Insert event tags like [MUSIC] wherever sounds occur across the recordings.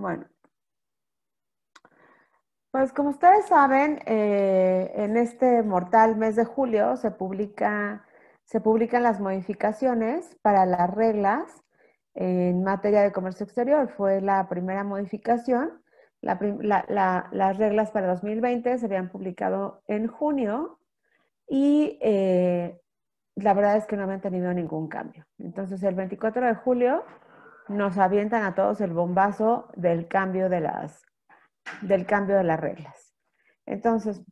Bueno, pues como ustedes saben, eh, en este mortal mes de julio se, publica, se publican las modificaciones para las reglas en materia de comercio exterior. Fue la primera modificación. las reglas para 2020 se habían publicado en junio y eh, la verdad es que no habían tenido ningún cambio. Entonces, el 24 de julio nos avientan a todos el bombazo del cambio de las, del cambio de las reglas. Entonces,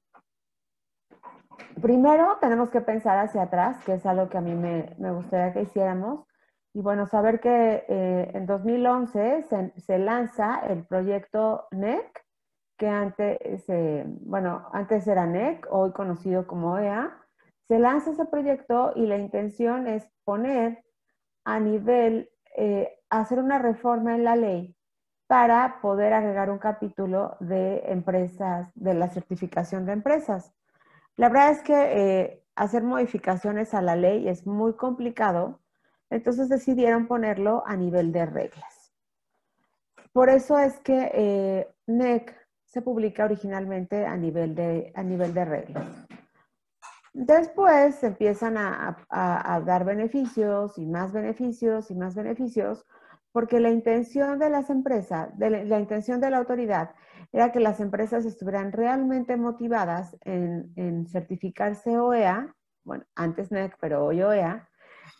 primero tenemos que pensar hacia atrás, que es algo que a mí me, gustaría que hiciéramos. Y bueno, saber que eh, en 2011 se, lanza el proyecto NEC, que antes, bueno, antes era NEC, hoy conocido como EA. Se lanza ese proyecto y la intención es poner a nivel eh, hacer una reforma en la ley para poder agregar un capítulo de empresas, de la certificación de empresas. La verdad es que eh, hacer modificaciones a la ley es muy complicado, entonces decidieron ponerlo a nivel de reglas. Por eso es que eh, NEC se publica originalmente a nivel de, a nivel de reglas. Después empiezan a dar beneficios y más beneficios y más beneficios porque la intención de las empresas, de la, intención de la autoridad era que las empresas estuvieran realmente motivadas en, en certificarse OEA, bueno, antes NEC, pero hoy OEA,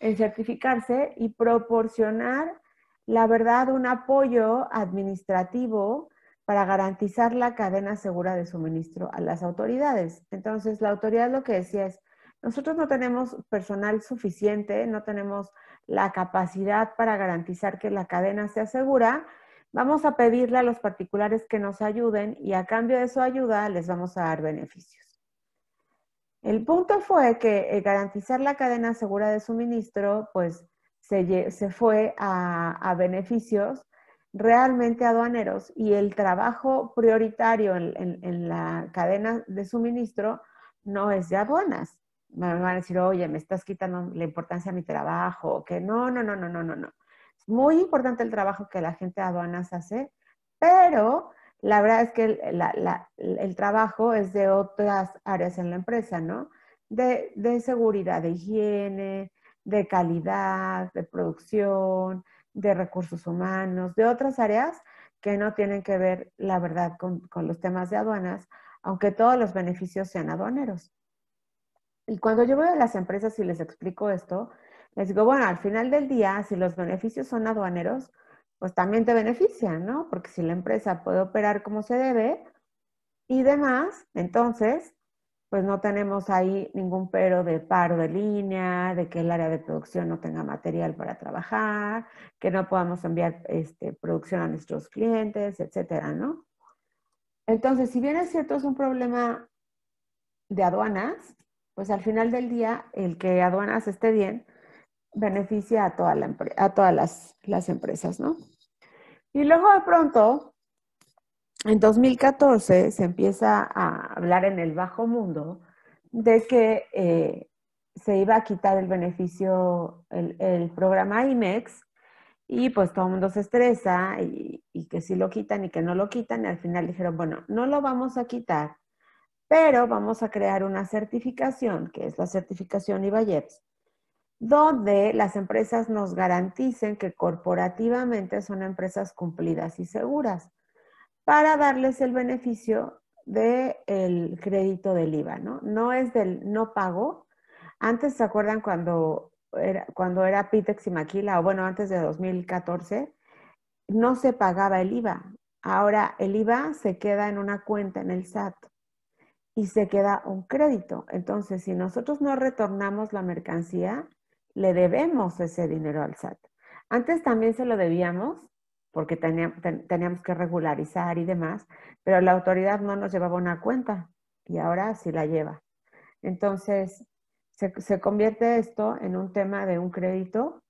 en certificarse y proporcionar, la verdad, un apoyo administrativo para garantizar la cadena segura de suministro a las autoridades. Entonces, la autoridad lo que decía es, nosotros no tenemos personal suficiente, no tenemos la capacidad para garantizar que la cadena sea segura. Vamos a pedirle a los particulares que nos ayuden y a cambio de su ayuda les vamos a dar beneficios. El punto fue que eh, garantizar la cadena segura de suministro, pues se, fue a, beneficios realmente aduaneros y el trabajo prioritario en la cadena de suministro no es de aduanas, me van a decir, oye, me estás quitando la importancia a mi trabajo, o que no, no, no, no, no, no, no. Es muy importante el trabajo que la gente de aduanas hace, pero la verdad es que el, trabajo es de otras áreas en la empresa, ¿no? De, seguridad, de higiene, de calidad, de producción, de recursos humanos, de otras áreas que no tienen que ver, la verdad, con, con los temas de aduanas, aunque todos los beneficios sean aduaneros. Y cuando yo voy a las empresas y les explico esto, les digo, bueno, al final del día, si los beneficios son aduaneros, pues también te benefician, ¿no? Porque si la empresa puede operar como se debe y demás, entonces, pues no tenemos ahí ningún pero de paro de línea, de que el área de producción no tenga material para trabajar, que no podamos enviar este, producción a nuestros clientes, etcétera, ¿no? Entonces, si bien es cierto, es un problema de aduanas, pues al final del día, el que aduanas esté bien, beneficia a, toda a todas las, empresas, ¿no? Y luego de pronto, en 2014 se empieza a hablar en el bajo mundo de que eh, se iba a quitar el beneficio, el, programa IMEX, y pues todo el mundo se estresa y, que si sí lo quitan y que no lo quitan, y al final dijeron, bueno, no lo vamos a quitar pero vamos a crear una certificación, que es la certificación IBAYEPS, donde las empresas nos garanticen que corporativamente son empresas cumplidas y seguras para darles el beneficio del crédito del IVA, ¿no? No es del no pago. Antes, ¿se acuerdan cuando era, cuando era Pitex y Maquila, o bueno, antes de 2014, no se pagaba el IVA. Ahora el IVA se queda en una cuenta en el SAT y se queda un crédito. Entonces, si nosotros no retornamos la mercancía, le debemos ese dinero al SAT. Antes también se lo debíamos porque teníamos que regularizar y demás, pero la autoridad no nos llevaba una cuenta y ahora sí la lleva. Entonces, se, convierte esto en un tema de un crédito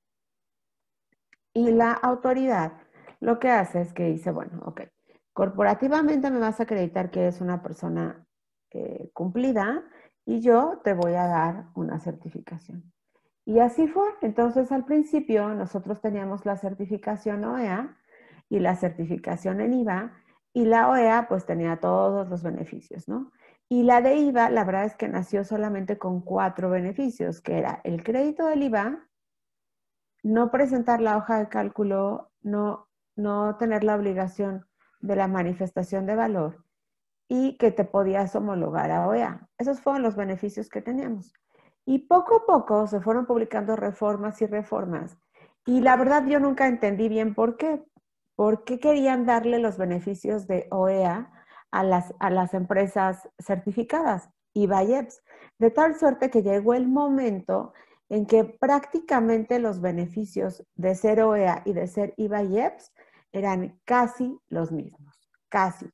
y la autoridad lo que hace es que dice, bueno, ok, corporativamente me vas a acreditar que es una persona eh, cumplida y yo te voy a dar una certificación. Y así fue. Entonces, al principio nosotros teníamos la certificación OEA y la certificación en IVA y la OEA pues tenía todos los beneficios, ¿no? Y la de IVA, la verdad es que nació solamente con cuatro beneficios, que era el crédito del IVA, no presentar la hoja de cálculo, no, no tener la obligación de la manifestación de valor y que te podías homologar a OEA. Esos fueron los beneficios que teníamos. Y poco a poco se fueron publicando reformas y reformas. Y la verdad yo nunca entendí bien por qué. ¿Por qué querían darle los beneficios de OEA a las, a las empresas certificadas y BAYEPS? De tal suerte que llegó el momento en que prácticamente los beneficios de ser OEA y de ser IBA e eran casi los mismos, casi,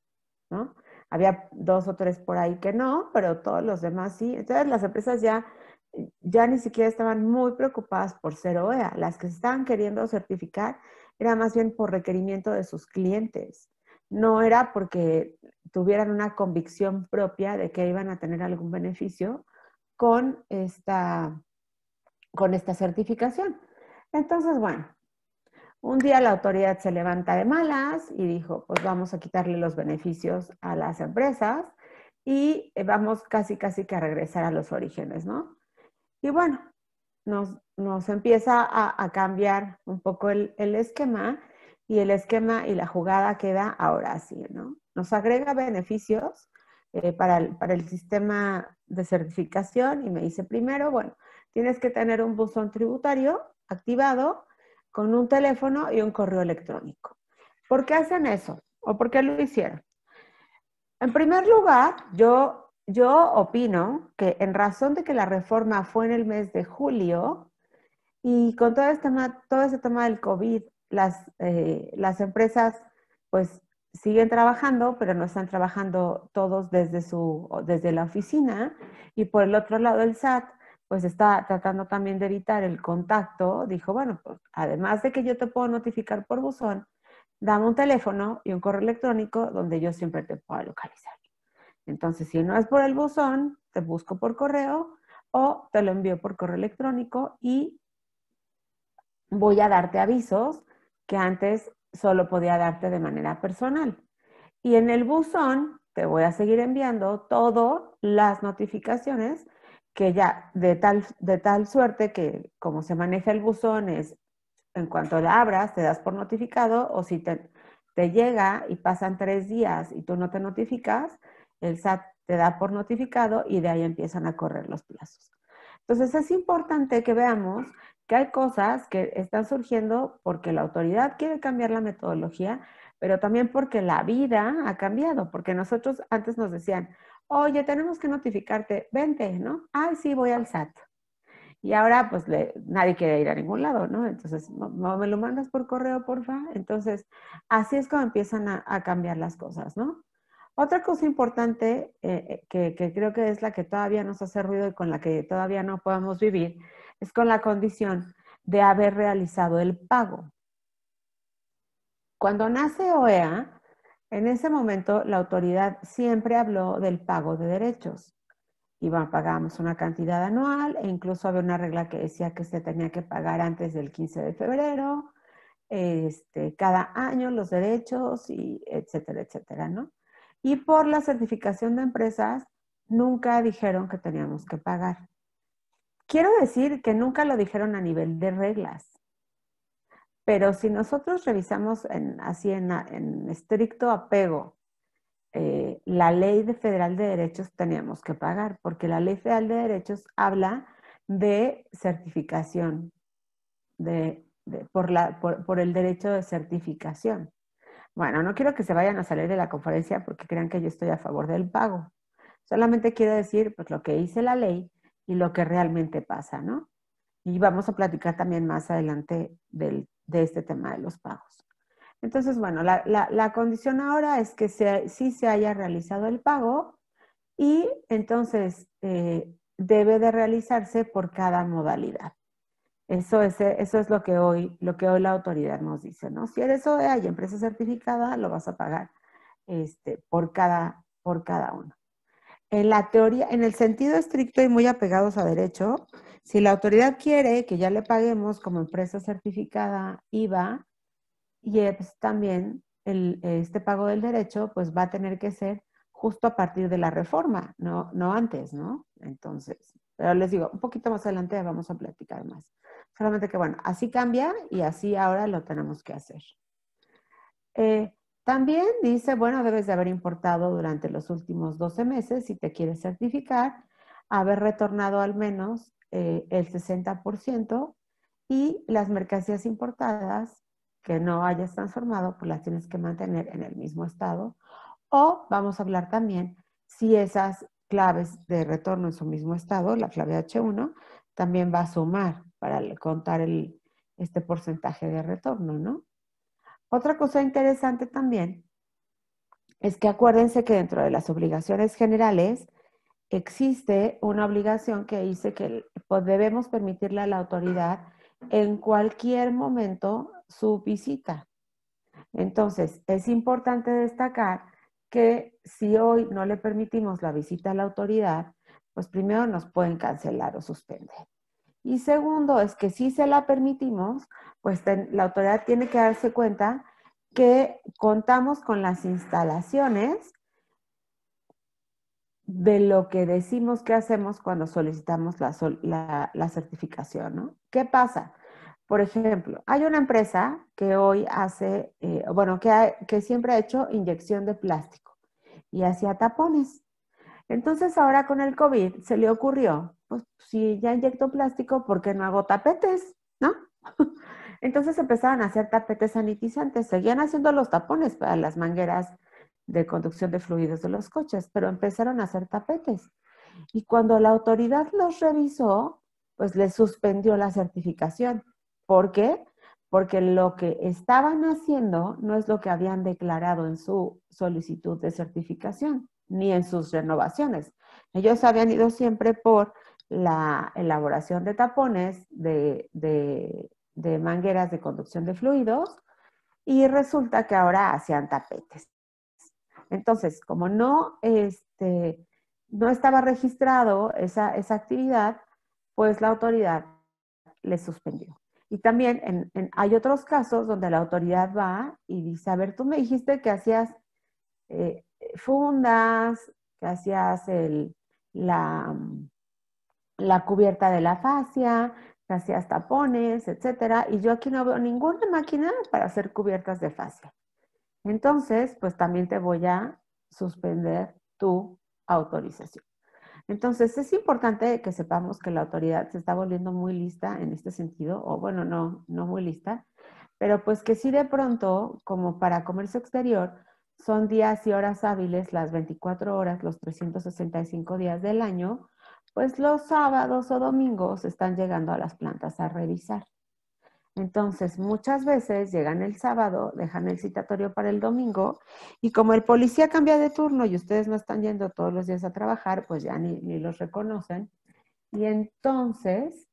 ¿no? Había dos o tres por ahí que no, pero todos los demás sí. Entonces las empresas ya, ya ni siquiera estaban muy preocupadas por ser OEA. Las que estaban queriendo certificar era más bien por requerimiento de sus clientes. No era porque tuvieran una convicción propia de que iban a tener algún beneficio con esta, con esta certificación. Entonces, bueno, un día la autoridad se levanta de malas y dijo, pues vamos a quitarle los beneficios a las empresas y eh, vamos casi, casi que a regresar a los orígenes, ¿no? Y bueno, nos, empieza a, cambiar un poco el, esquema y el esquema y la jugada queda ahora así, ¿no? Nos agrega beneficios eh, para, para, el, sistema de certificación y me dice primero, bueno, tienes que tener un buzón tributario activado con un teléfono y un correo electrónico. ¿Por qué hacen eso? ¿O por qué lo hicieron? En primer lugar, yo, yo opino que en razón de que la reforma fue en el mes de julio y con todo este tema, este del COVID, las, eh, las empresas pues siguen trabajando, pero no están trabajando todos desde, su, desde la oficina. Y por el otro lado, el SAT pues está tratando también de evitar el contacto, dijo, bueno, pues, además de que yo te puedo notificar por buzón, dame un teléfono y un correo electrónico donde yo siempre te pueda localizar. Entonces, si no es por el buzón, te busco por correo o te lo envío por correo electrónico y voy a darte avisos que antes solo podía darte de manera personal. Y en el buzón te voy a seguir enviando todas las notificaciones que ya de tal, suerte que como se maneja el buzón es en cuanto la abras, te das por notificado o si te llega y pasan tres días y tú no te notificas, el SAT te da por notificado y de ahí empiezan a correr los plazos. Entonces es importante que veamos que hay cosas que están surgiendo porque la autoridad quiere cambiar la metodología, pero también porque la vida ha cambiado, porque nosotros antes nos decían, oye, tenemos que notificarte, vente, ¿no? Ay, sí, voy al SAT. Y ahora, pues, nadie quiere ir a ningún lado, ¿no? Entonces, no, me lo mandas por correo, porfa. Entonces, así es como empiezan a, cambiar las cosas, ¿no? Otra cosa importante eh, eh, que, que, creo que es la que todavía nos hace ruido y con la que todavía no podemos vivir es con la condición de haber realizado el pago. Cuando nace OEA, en ese momento, la autoridad siempre habló del pago de derechos. pagábamos una cantidad anual e incluso había una regla que decía que se tenía que pagar antes del 15 de febrero, este, cada año los derechos, y etcétera, etcétera, ¿no? Y por la certificación de empresas, nunca dijeron que teníamos que pagar. Quiero decir que nunca lo dijeron a nivel de reglas. Pero si nosotros revisamos en, así en, estricto apego eh, la ley de federal de derechos, teníamos que pagar, porque la ley federal de derechos habla de certificación, por, la, por, el derecho de certificación. Bueno, no quiero que se vayan a salir de la conferencia porque crean que yo estoy a favor del pago. Solamente quiero decir pues, lo que dice la ley y lo que realmente pasa, ¿no? Y vamos a platicar también más adelante de este tema de los pagos. Entonces, bueno, la, condición ahora es que si sí se haya realizado el pago y entonces eh, debe de realizarse por cada modalidad. Eso es, eso es lo, que hoy, lo que hoy la autoridad nos dice, ¿no? Si eres OEA y empresa certificada, lo vas a pagar este, por, cada, por cada uno en la teoría, en el sentido estricto y muy apegados a derecho, si la autoridad quiere que ya le paguemos como empresa certificada IVA, y es también este pago del derecho, pues va a tener que ser justo a partir de la reforma, no, no antes, ¿no? Entonces, pero les digo, un poquito más adelante vamos a platicar más. Solamente que, bueno, así cambia y así ahora lo tenemos que hacer. Eh, también dice, bueno, debes de haber importado durante los últimos 12 meses, si te quieres certificar, haber retornado al menos eh, el 60% y las mercancías importadas que no hayas transformado, pues las tienes que mantener en el mismo estado. O vamos a hablar también si esas claves de retorno en su mismo estado, la clave H1, también va a sumar para contar este porcentaje de retorno, ¿no? Otra cosa interesante también es que acuérdense que dentro de las obligaciones generales existe una obligación que dice que pues, debemos permitirle a la autoridad en cualquier momento su visita. Entonces, es importante destacar que si hoy no le permitimos la visita a la autoridad, pues primero nos pueden cancelar o suspender. Y segundo, es que si se la permitimos, pues la autoridad tiene que darse cuenta que contamos con las instalaciones de lo que decimos que hacemos cuando solicitamos la, certificación, ¿no? ¿Qué pasa? Por ejemplo, hay una empresa que hoy hace, eh, bueno, que, que siempre ha hecho inyección de plástico y hacía tapones. Entonces ahora con el COVID se le ocurrió, pues si ya inyecto plástico, ¿por qué no hago tapetes? ¿No? [LAUGHS] Entonces empezaron a hacer tapetes sanitizantes, seguían haciendo los tapones para las mangueras de conducción de fluidos de los coches, pero empezaron a hacer tapetes. Y cuando la autoridad los revisó, pues les suspendió la certificación. ¿Por qué? Porque lo que estaban haciendo no es lo que habían declarado en su solicitud de certificación ni en sus renovaciones. Ellos habían ido siempre por la elaboración de tapones, de, mangueras de conducción de fluidos y resulta que ahora hacían tapetes. Entonces, como no, este, no estaba registrado esa, esa actividad, pues la autoridad le suspendió. Y también hay otros casos donde la autoridad va y dice, a ver, tú me dijiste que hacías eh, fundas, que hacías el, la, mm, la cubierta de la fascia, que hacías tapones, etcétera, y yo aquí no veo ninguna máquina para hacer cubiertas de fascia. Entonces, pues también te voy a suspender tu autorización. Entonces, es importante que sepamos que la autoridad se está volviendo muy lista en este sentido, o bueno, no, no muy lista, pero pues que si de pronto, como para comercio exterior, son días y horas hábiles, las 24 horas, los 365 días del año, pues los sábados o domingos están llegando a las plantas a revisar. Entonces, muchas veces llegan el sábado, dejan el citatorio para el domingo y como el policía cambia de turno y ustedes no están yendo todos los días a trabajar, pues ya ni, los reconocen. Y entonces,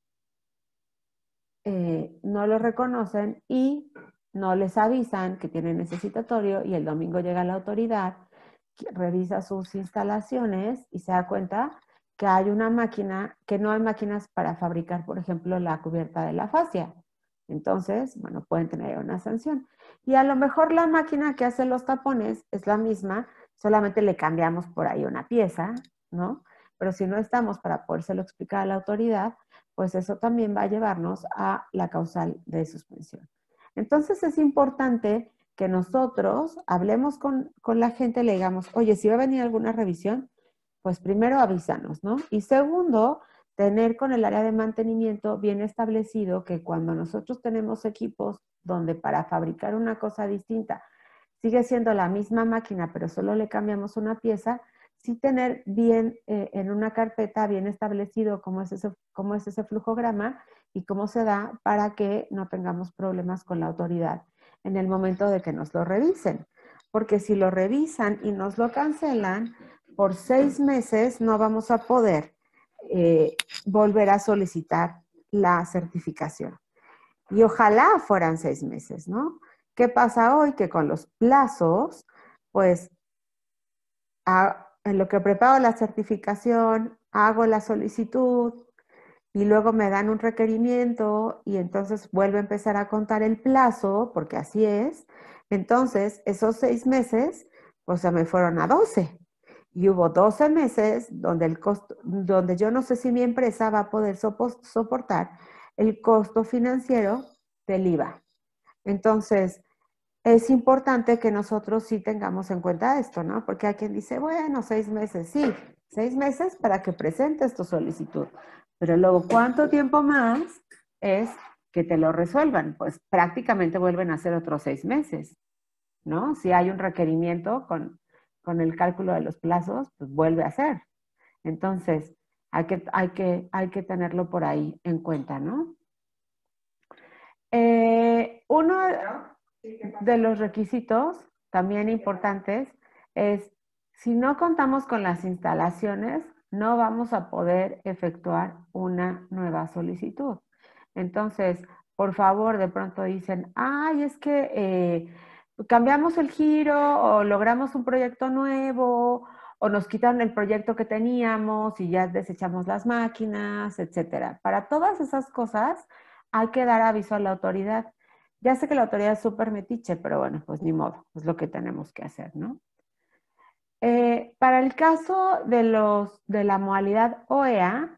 eh, no los reconocen y no les avisan que tienen necesitatorio y el domingo llega la autoridad, revisa sus instalaciones y se da cuenta que hay una máquina, que no hay máquinas para fabricar, por ejemplo, la cubierta de la fascia. Entonces, bueno, pueden tener una sanción. Y a lo mejor la máquina que hace los tapones es la misma, solamente le cambiamos por ahí una pieza, ¿no? Pero si no estamos para podérselo explicar a la autoridad, pues eso también va a llevarnos a la causal de suspensión. Entonces es importante que nosotros hablemos con, la gente, le digamos, oye, si va a venir alguna revisión, pues primero avísanos, ¿no? Y segundo, tener con el área de mantenimiento bien establecido que cuando nosotros tenemos equipos donde para fabricar una cosa distinta sigue siendo la misma máquina, pero solo le cambiamos una pieza, sí tener bien eh, en una carpeta, bien establecido cómo es ese, cómo es ese flujograma y cómo se da para que no tengamos problemas con la autoridad en el momento de que nos lo revisen. Porque si lo revisan y nos lo cancelan, por seis meses no vamos a poder eh, volver a solicitar la certificación. Y ojalá fueran seis meses, ¿no? ¿Qué pasa hoy? Que con los plazos, pues, en lo que preparo la certificación, hago la solicitud, y luego me dan un requerimiento y entonces vuelvo a empezar a contar el plazo, porque así es. Entonces, esos seis meses, pues se me fueron a 12. Y hubo 12 meses donde, el costo, donde yo no sé si mi empresa va a poder soportar el costo financiero del IVA. Entonces, es importante que nosotros sí tengamos en cuenta esto, ¿no? Porque hay quien dice, bueno, seis meses, sí, seis meses para que presentes tu solicitud. Pero luego, ¿cuánto tiempo más es que te lo resuelvan? Pues prácticamente vuelven a ser otros seis meses, ¿no? Si hay un requerimiento con, el cálculo de los plazos, pues vuelve a ser. Entonces, hay que, hay que, hay que tenerlo por ahí en cuenta, ¿no? Eh, uno de los requisitos también importantes es, si no contamos con las instalaciones, no vamos a poder efectuar una nueva solicitud. Entonces, por favor, de pronto dicen, ay, es que eh, cambiamos el giro o logramos un proyecto nuevo o nos quitan el proyecto que teníamos y ya desechamos las máquinas, etcétera. Para todas esas cosas hay que dar aviso a la autoridad. Ya sé que la autoridad es súper metiche, pero bueno, pues ni modo, es lo que tenemos que hacer, ¿no? Eh, para el caso de, los, de la modalidad OEA,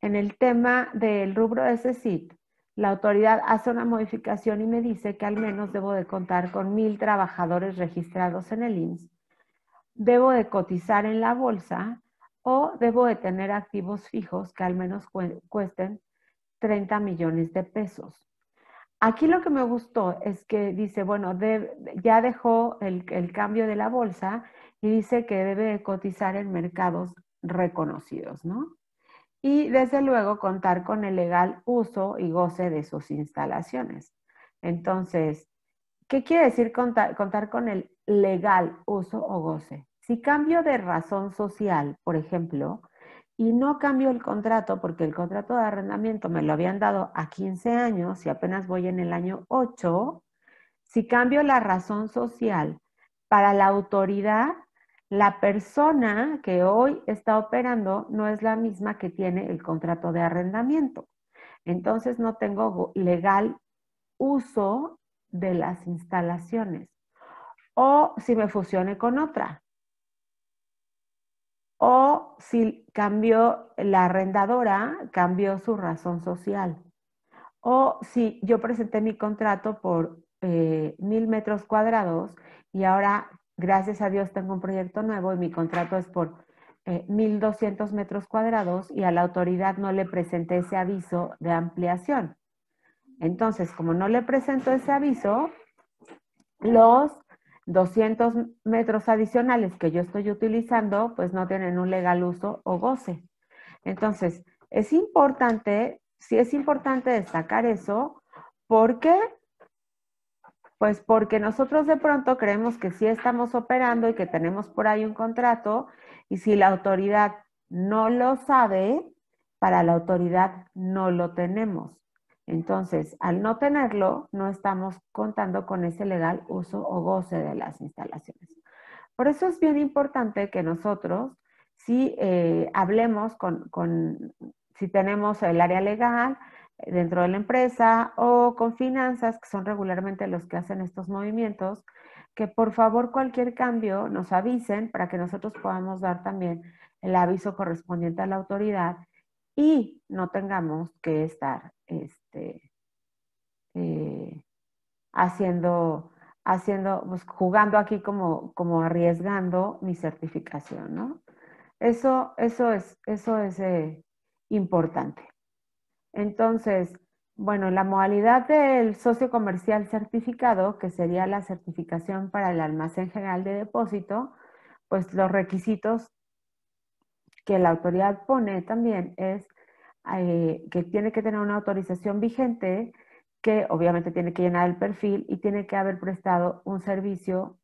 en el tema del rubro de e la autoridad hace una modificación y me dice que al menos debo de contar con mil trabajadores registrados en el IMSS, debo de cotizar en la bolsa o debo de tener activos fijos que al menos cuesten 30 millones de pesos. Aquí lo que me gustó es que dice, bueno, ya dejó el cambio de la bolsa y dice que debe cotizar en mercados reconocidos, ¿no? Y desde luego contar con el legal uso y goce de sus instalaciones. Entonces, ¿qué quiere decir contar, con el legal uso o goce? Si cambio de razón social, por ejemplo, y no cambio el contrato porque el contrato de arrendamiento me lo habían dado a 15 años y apenas voy en el año 8, si cambio la razón social para la autoridad, la persona que hoy está operando no es la misma que tiene el contrato de arrendamiento. Entonces no tengo legal uso de las instalaciones. O si me fusione con otra. O si cambió la arrendadora, cambió su razón social. O si yo presenté mi contrato por eh, mil metros cuadrados y ahora gracias a Dios tengo un proyecto nuevo y mi contrato es por 1.200 eh, metros cuadrados y a la autoridad no le presenté ese aviso de ampliación. Entonces, como no le presento ese aviso, los 200 metros adicionales que yo estoy utilizando, pues no tienen un legal uso o goce. Entonces, es importante, sí es importante destacar eso, porque pues porque nosotros de pronto creemos que sí estamos operando y que tenemos por ahí un contrato y si la autoridad no lo sabe, para la autoridad no lo tenemos. Entonces, al no tenerlo, no estamos contando con ese legal uso o goce de las instalaciones. Por eso es bien importante que nosotros, si eh, hablemos con, si tenemos el área legal, dentro de la empresa o con finanzas, que son regularmente los que hacen estos movimientos, que por favor cualquier cambio nos avisen para que nosotros podamos dar también el aviso correspondiente a la autoridad y no tengamos que estar este, eh, haciendo, haciendo pues, jugando aquí como, como arriesgando mi certificación, ¿no? Eso, eso es, eso es eh, importante. Entonces, bueno, la modalidad del socio comercial certificado, que sería la certificación para el almacén general de depósito, pues los requisitos que la autoridad pone también es eh, que tiene que tener una autorización vigente, que obviamente tiene que llenar el perfil y tiene que haber prestado un servicio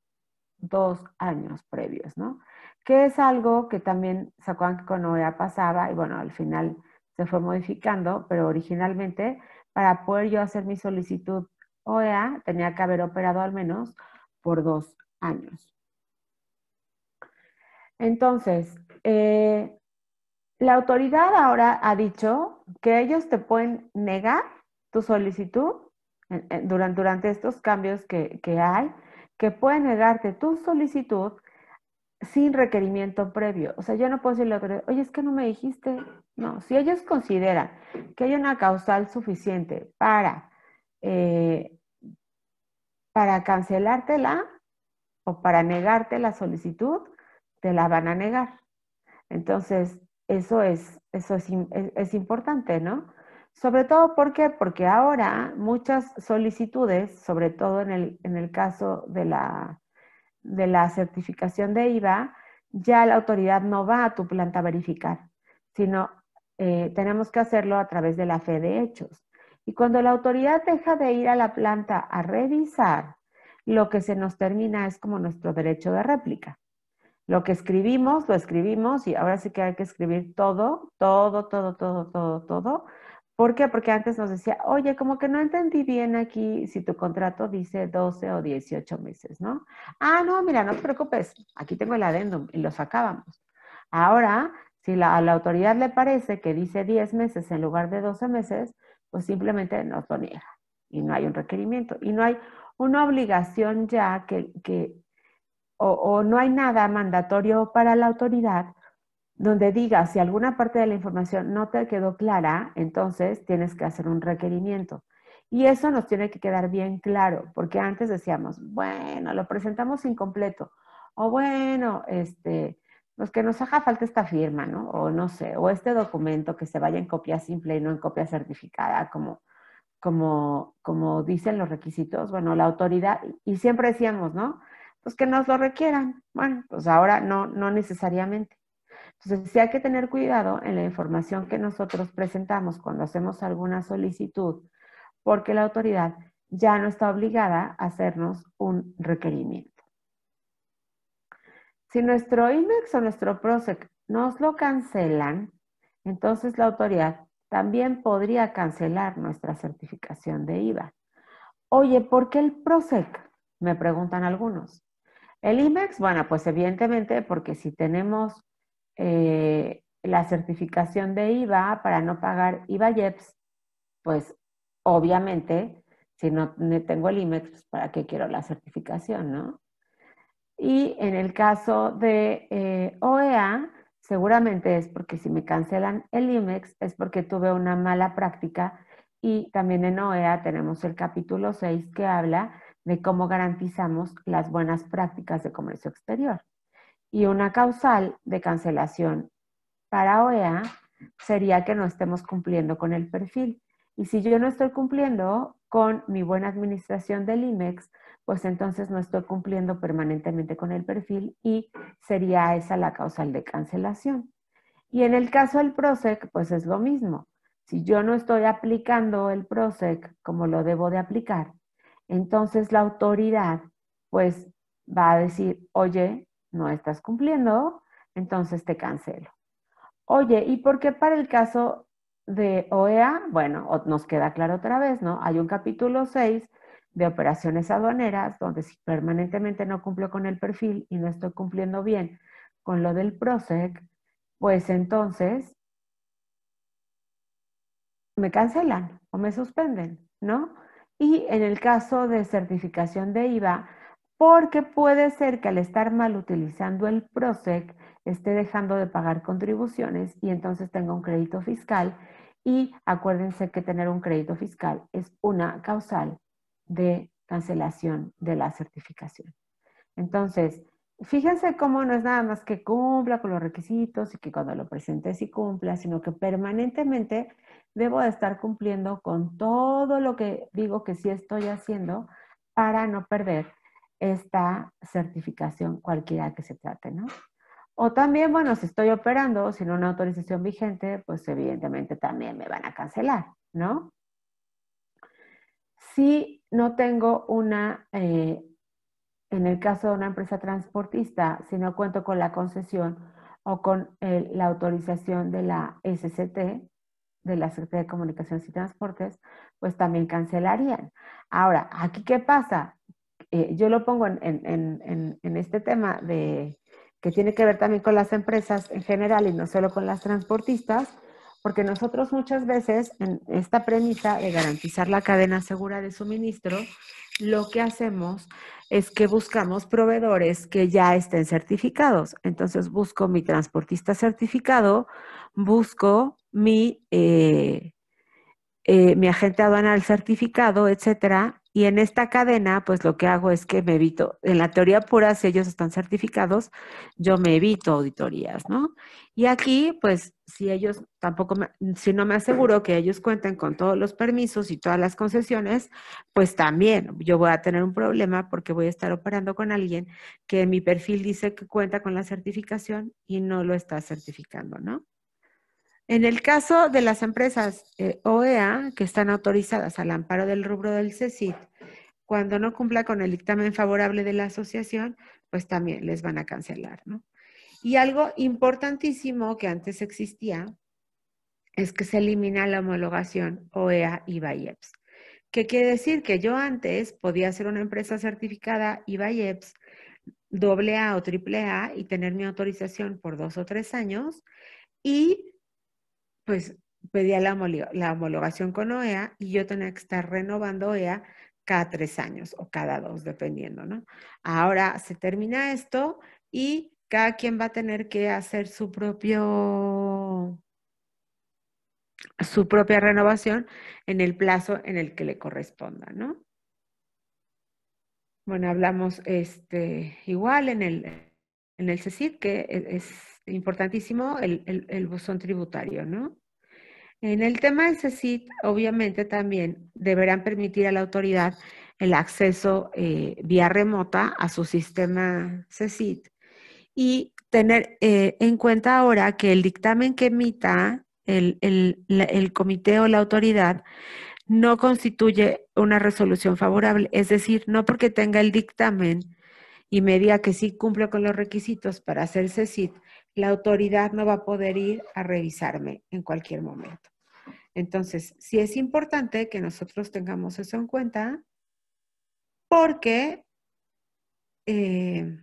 dos años previos, ¿no? Que es algo que también, ¿se acuerdan que pasaba? Y bueno, al final se fue modificando, pero originalmente para poder yo hacer mi solicitud OEA tenía que haber operado al menos por dos años. Entonces, eh, la autoridad ahora ha dicho que ellos te pueden negar tu solicitud eh, eh, durante, durante estos cambios que, que hay, que pueden negarte tu solicitud sin requerimiento previo. O sea, yo no puedo decirle a otro, oye, es que no me dijiste. No, si ellos consideran que hay una causal suficiente para, eh, para cancelártela o para negarte la solicitud, te la van a negar. Entonces, eso es, eso es, importante, ¿no? Sobre todo ¿por porque ahora muchas solicitudes, sobre todo el, en el caso de la de la certificación de IVA, ya la autoridad no va a tu planta a verificar, sino eh, tenemos que hacerlo a través de la fe de hechos. Y cuando la autoridad deja de ir a la planta a revisar, lo que se nos termina es como nuestro derecho de réplica. Lo que escribimos, lo escribimos y ahora sí que hay que escribir todo, todo, todo, todo, todo, todo, ¿Por qué? Porque antes nos decía, oye, como que no entendí bien aquí si tu contrato dice 12 o 18 meses, ¿no? Ah, no, mira, no te preocupes, aquí tengo el adendum y lo sacábamos. Ahora, si la, a la autoridad le parece que dice 10 meses en lugar de 12 meses, pues simplemente nos lo niega y no hay un requerimiento y no hay una obligación ya que, o, o no hay nada mandatorio para la autoridad donde diga si alguna parte de la información no te quedó clara, entonces tienes que hacer un requerimiento. Y eso nos tiene que quedar bien claro, porque antes decíamos, bueno, lo presentamos incompleto, o bueno, este, pues que nos haga falta esta firma, ¿no? O no sé, o este documento que se vaya en copia simple y no en copia certificada, como, como, como dicen los requisitos, bueno, la autoridad, y siempre decíamos, ¿no? Pues que nos lo requieran. Bueno, pues ahora no, no necesariamente. Entonces, sí hay que tener cuidado en la información que nosotros presentamos cuando hacemos alguna solicitud, porque la autoridad ya no está obligada a hacernos un requerimiento. Si nuestro IMEX o nuestro PROSEC nos lo cancelan, entonces la autoridad también podría cancelar nuestra certificación de IVA. Oye, ¿por qué el PROSEC? Me preguntan algunos. El IMEX, bueno, pues evidentemente porque si tenemos eh, la certificación de IVA para no pagar IVA IEPS, pues obviamente, si no tengo el IMEX, pues ¿para qué quiero la certificación, no? Y en el caso de eh, OEA, seguramente es porque si me cancelan el IMEX es porque tuve una mala práctica y también en OEA tenemos el capítulo 6 que habla de cómo garantizamos las buenas prácticas de comercio exterior y una causal de cancelación para OEA sería que no estemos cumpliendo con el perfil. Y si yo no estoy cumpliendo con mi buena administración del IMEX, pues entonces no estoy cumpliendo permanentemente con el perfil y sería esa la causal de cancelación. Y en el caso del PROSEC, pues es lo mismo. Si yo no estoy aplicando el PROSEC como lo debo de aplicar, entonces la autoridad pues va a decir, oye, no estás cumpliendo, entonces te cancelo. Oye, ¿y por qué para el caso de OEA? Bueno, nos queda claro otra vez, ¿no? Hay un capítulo 6 de operaciones aduaneras donde si permanentemente no cumplo con el perfil y no estoy cumpliendo bien con lo del PROSEC, pues entonces me cancelan o me suspenden, ¿no? Y en el caso de certificación de IVA, porque puede ser que al estar mal utilizando el PROSEC esté dejando de pagar contribuciones y entonces tenga un crédito fiscal. Y acuérdense que tener un crédito fiscal es una causal de cancelación de la certificación. Entonces, fíjense cómo no es nada más que cumpla con los requisitos y que cuando lo presente sí cumpla, sino que permanentemente debo estar cumpliendo con todo lo que digo que sí estoy haciendo para no perder esta certificación cualquiera que se trate, ¿no? O también, bueno, si estoy operando sin una autorización vigente, pues evidentemente también me van a cancelar, ¿no? Si no tengo una, eh, en el caso de una empresa transportista, si no cuento con la concesión o con la autorización de la SCT, de la Secretaría de Comunicaciones y Transportes, pues también cancelarían. Ahora, ¿aquí qué pasa? Eh, yo lo pongo en, este tema de que tiene que ver también con las empresas en general y no solo con las transportistas, porque nosotros muchas veces en esta premisa de garantizar la cadena segura de suministro, lo que hacemos es que buscamos proveedores que ya estén certificados. Entonces busco mi transportista certificado, busco mi, eh, eh, mi agente aduanal certificado, etcétera, y en esta cadena, pues lo que hago es que me evito, en la teoría pura, si ellos están certificados, yo me evito auditorías, ¿no? Y aquí, pues, si ellos tampoco, si no me aseguro que ellos cuenten con todos los permisos y todas las concesiones, pues también yo voy a tener un problema porque voy a estar operando con alguien que en mi perfil dice que cuenta con la certificación y no lo está certificando, ¿no? En el caso de las empresas eh, OEA que están autorizadas al amparo del rubro del CECIT, cuando no cumpla con el dictamen favorable de la asociación, pues también les van a cancelar, ¿no? Y algo importantísimo que antes existía es que se elimina la homologación OEA y IEPS. ¿Qué quiere decir? Que yo antes podía ser una empresa certificada IVA e doble AA o triple y tener mi autorización por dos o tres años y pues pedía la, homologación con OEA y yo tenía que estar renovando OEA cada tres años o cada dos, dependiendo, ¿no? Ahora se termina esto y cada quien va a tener que hacer su propio su propia renovación en el plazo en el que le corresponda, ¿no? Bueno, hablamos este igual en el en el CECID, que e, es importantísimo el, el, buzón tributario, ¿no? En el tema del CECIT, obviamente también deberán permitir a la autoridad el acceso eh, vía remota a su sistema CECIT y tener eh, en cuenta ahora que el dictamen que emita el, comité o la autoridad no constituye una resolución favorable, es decir, no porque tenga el dictamen y me diga que sí cumple con los requisitos para hacer CECIT, la autoridad no va a poder ir a revisarme en cualquier momento. Entonces, sí es importante que nosotros tengamos eso en cuenta porque eh,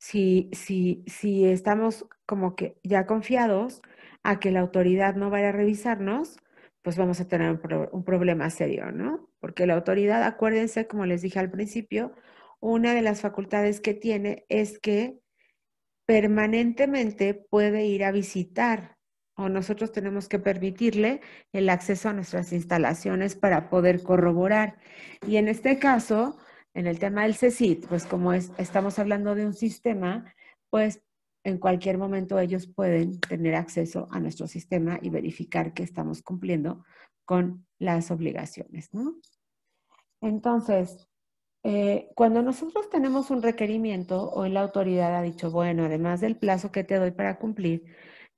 si, si, estamos como que ya confiados a que la autoridad no vaya a revisarnos, pues vamos a tener un, problema serio, ¿no? Porque la autoridad, acuérdense, como les dije al principio, una de las facultades que tiene es que permanentemente puede ir a visitar o nosotros tenemos que permitirle el acceso a nuestras instalaciones para poder corroborar. Y en este caso, en el tema del CECIT, pues como es, estamos hablando de un sistema, pues en cualquier momento ellos pueden tener acceso a nuestro sistema y verificar que estamos cumpliendo con las obligaciones, ¿no? Entonces, eh, cuando nosotros tenemos un requerimiento, o la autoridad ha dicho, bueno, además del plazo que te doy para cumplir,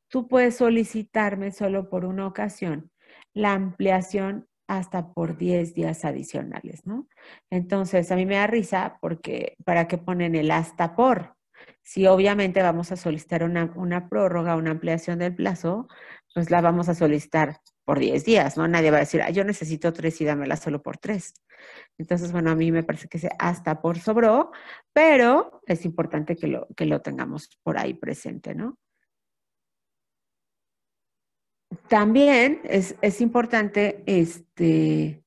tú puedes solicitarme solo por una ocasión la ampliación hasta por 10 días adicionales, ¿no? Entonces, a mí me da risa porque, ¿para qué ponen el hasta por? Si obviamente vamos a solicitar una, una prórroga, una ampliación del plazo, pues la vamos a solicitar por 10 días, ¿no? Nadie va a decir, yo necesito tres y dámela solo por tres. Entonces, bueno, a mí me parece que hasta por sobró, pero es importante que lo, que lo tengamos por ahí presente, ¿no? También es, importante este,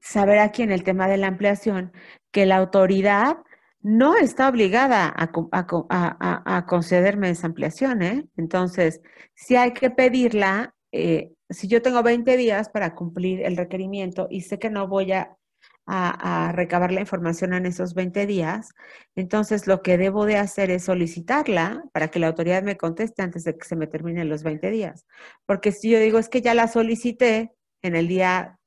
saber aquí en el tema de la ampliación que la autoridad no está obligada a, a, a, concederme esa ampliación. ¿eh? Entonces, si hay que pedirla, eh, si yo tengo 20 días para cumplir el requerimiento y sé que no voy a, recabar la información en esos 20 días, entonces lo que debo de hacer es solicitarla para que la autoridad me conteste antes de que se me terminen los 20 días. Porque si yo digo es que ya la solicité en el día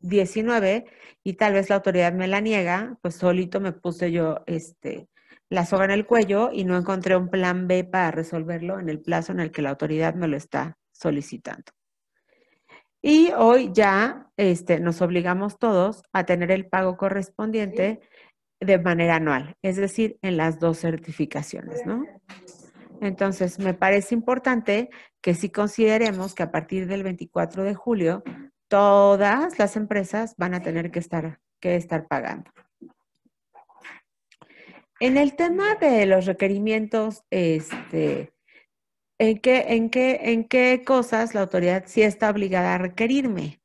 19 y tal vez la autoridad me la niega, pues solito me puse yo este, la soga en el cuello y no encontré un plan B para resolverlo en el plazo en el que la autoridad me lo está solicitando. Y hoy ya este, nos obligamos todos a tener el pago correspondiente de manera anual, es decir, en las dos certificaciones, ¿no? Entonces, me parece importante que sí consideremos que a partir del 24 de julio, todas las empresas van a tener que estar, que estar pagando. En el tema de los requerimientos este, en qué, cosas la autoridad sí está obligada a requerirme.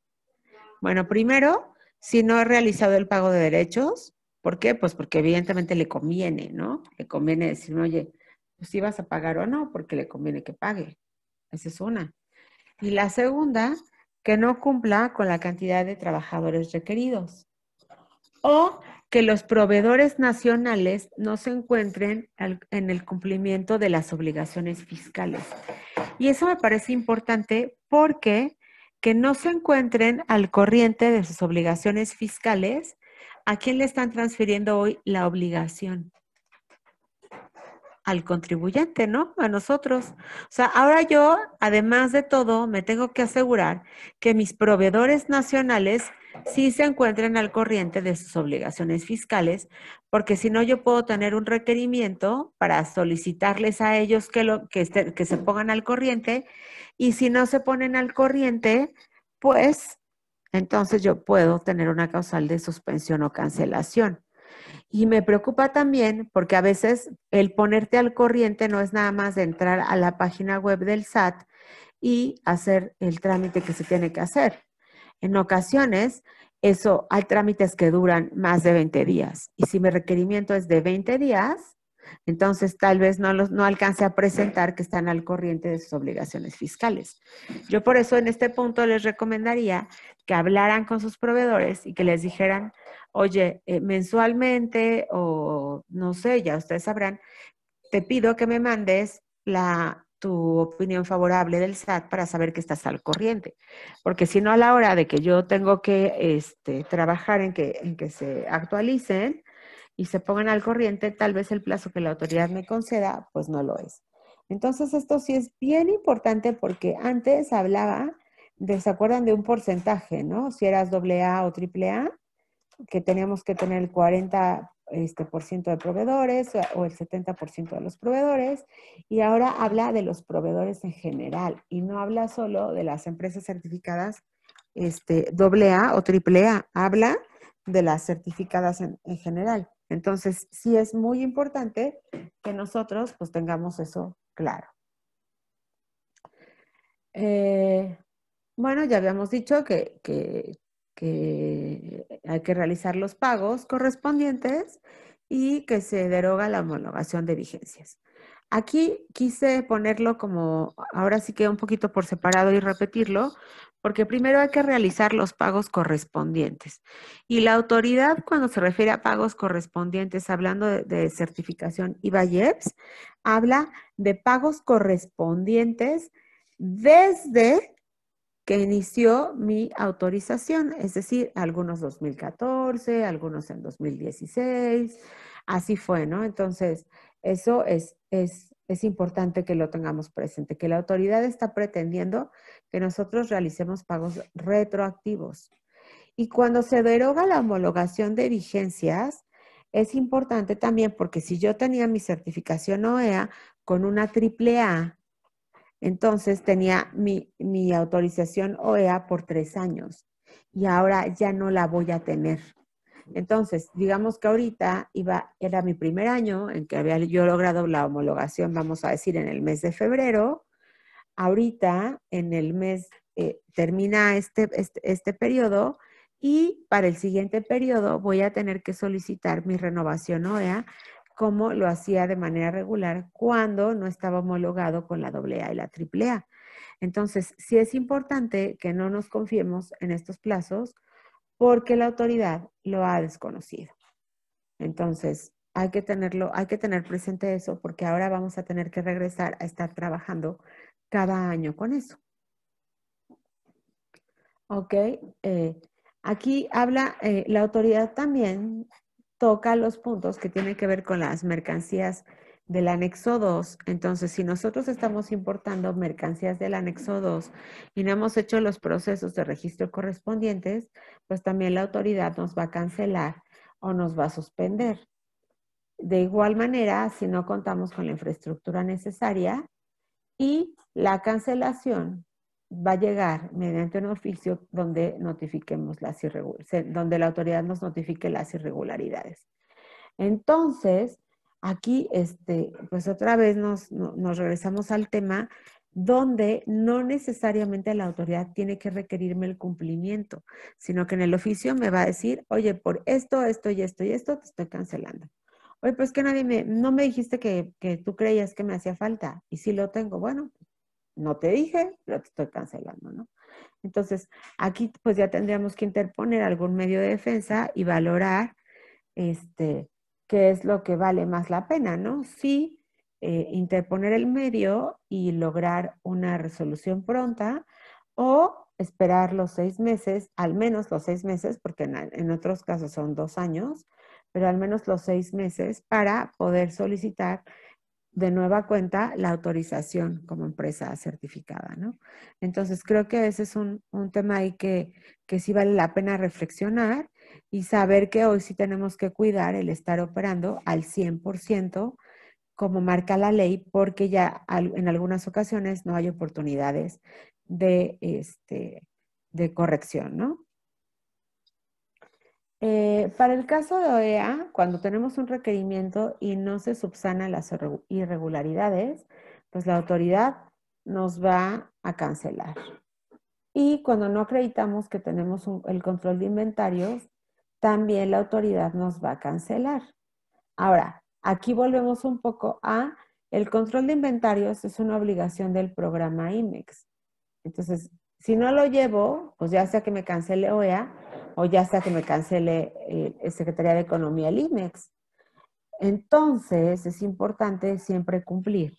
Bueno, primero, si no he realizado el pago de derechos, ¿por qué? Pues porque evidentemente le conviene, ¿no? Le conviene decirme, oye, pues si vas a pagar o no, porque le conviene que pague. Esa es una. Y la segunda, que no cumpla con la cantidad de trabajadores requeridos o que los proveedores nacionales no se encuentren en el cumplimiento de las obligaciones fiscales. Y eso me parece importante porque que no se encuentren al corriente de sus obligaciones fiscales, ¿a quién le están transfiriendo hoy la obligación? Al contribuyente, ¿no? A nosotros. O sea, ahora yo, además de todo, me tengo que asegurar que mis proveedores nacionales si se encuentran al corriente de sus obligaciones fiscales, porque si no yo puedo tener un requerimiento para solicitarles a ellos que, lo, que, que se pongan al corriente y si no se ponen al corriente, pues entonces yo puedo tener una causal de suspensión o cancelación. Y me preocupa también porque a veces el ponerte al corriente no es nada más de entrar a la página web del SAT y hacer el trámite que se tiene que hacer en ocasiones, eso hay trámites que duran más de 20 días. Y si mi requerimiento es de 20 días, entonces tal vez no, los, no alcance a presentar que están al corriente de sus obligaciones fiscales. Yo por eso en este punto les recomendaría que hablaran con sus proveedores y que les dijeran, oye, eh, mensualmente o no sé, ya ustedes sabrán, te pido que me mandes la tu opinión favorable del SAT para saber que estás al corriente. Porque si no, a la hora de que yo tengo que este, trabajar en que, que se actualicen y se pongan al corriente, tal vez el plazo que la autoridad me conceda, pues no lo es. Entonces, esto sí es bien importante porque antes hablaba, ¿desacuerdan ¿se acuerdan de un porcentaje, no? Si eras AA o AAA, que teníamos que tener el 40 este, por ciento de proveedores eh, o el 70% de los proveedores y ahora habla de los proveedores en general y no habla solo de las empresas certificadas este, AA o AAA, habla de las certificadas en, general. Entonces, sí es muy importante que nosotros pues tengamos eso claro. Eh, bueno, ya habíamos dicho que, que, que hay que realizar los pagos correspondientes y que se deroga la homologación de vigencias. Aquí quise ponerlo como, ahora sí queda un poquito por separado y repetirlo, porque primero hay que realizar los pagos correspondientes. Y la autoridad, cuando se refiere a pagos correspondientes, hablando de, certificación IVA-IEPS, habla de pagos correspondientes desde que inició mi autorización, es decir, algunos 2014, algunos en 2016, así fue, ¿no? Entonces, eso es, es, es importante que lo tengamos presente, que la autoridad está pretendiendo que nosotros realicemos pagos retroactivos. Y cuando se deroga la homologación de vigencias, es importante también porque si yo tenía mi certificación OEA con una triple A entonces tenía mi, autorización OEA por tres años y ahora ya no la voy a tener. Entonces, digamos que ahorita iba, era mi primer año en que había yo logrado la homologación, vamos a decir, en el mes de febrero. Ahorita, en el mes, eh, termina este, este, este periodo y para el siguiente periodo voy a tener que solicitar mi renovación OEA como lo hacía de manera regular cuando no estaba homologado con la AA y la AAA. Entonces, sí es importante que no nos confiemos en estos plazos porque la autoridad lo ha desconocido. Entonces, hay que tenerlo, hay que tener presente eso porque ahora vamos a tener que regresar a estar trabajando cada año con eso. Ok, eh, aquí habla eh, la autoridad también toca los puntos que tienen que ver con las mercancías del anexo 2. Entonces, si nosotros estamos importando mercancías del anexo 2 y no hemos hecho los procesos de registro correspondientes, pues también la autoridad nos va a cancelar o nos va a suspender. De igual manera, si no contamos con la infraestructura necesaria y la cancelación va a llegar mediante un oficio donde notifiquemos las irregularidades, donde la autoridad nos notifique las irregularidades. Entonces, aquí, este, pues otra vez nos, regresamos al tema donde no necesariamente la autoridad tiene que requerirme el cumplimiento, sino que en el oficio me va a decir, oye, por esto, esto y esto y esto te estoy cancelando. Oye, pues que nadie me, no me dijiste que, que tú creías que me hacía falta y si lo tengo, bueno, no te dije, lo estoy cancelando, ¿no? Entonces, aquí pues ya tendríamos que interponer algún medio de defensa y valorar este, qué es lo que vale más la pena, ¿no? Sí, eh, interponer el medio y lograr una resolución pronta o esperar los seis meses, al menos los seis meses, porque en otros casos son dos años, pero al menos los seis meses para poder solicitar de nueva cuenta la autorización como empresa certificada, ¿no? Entonces, creo que ese es un, tema ahí que, sí vale la pena reflexionar y saber que hoy sí tenemos que cuidar el estar operando al 100% como marca la ley, porque ya en algunas ocasiones no hay oportunidades de, este, de corrección, ¿no? Eh, para el caso de OEA, cuando tenemos un requerimiento y no se subsanan las irregularidades, pues la autoridad nos va a cancelar. Y cuando no acreditamos que tenemos el control de inventarios, también la autoridad nos va a cancelar. Ahora, aquí volvemos un poco a el control de inventarios es una obligación del programa IMEX. Entonces, si no lo llevo, pues ya sea que me cancele OEA, o ya sea que me cancele el, eh, Secretaría de Economía el IMEX. Entonces es importante siempre cumplir,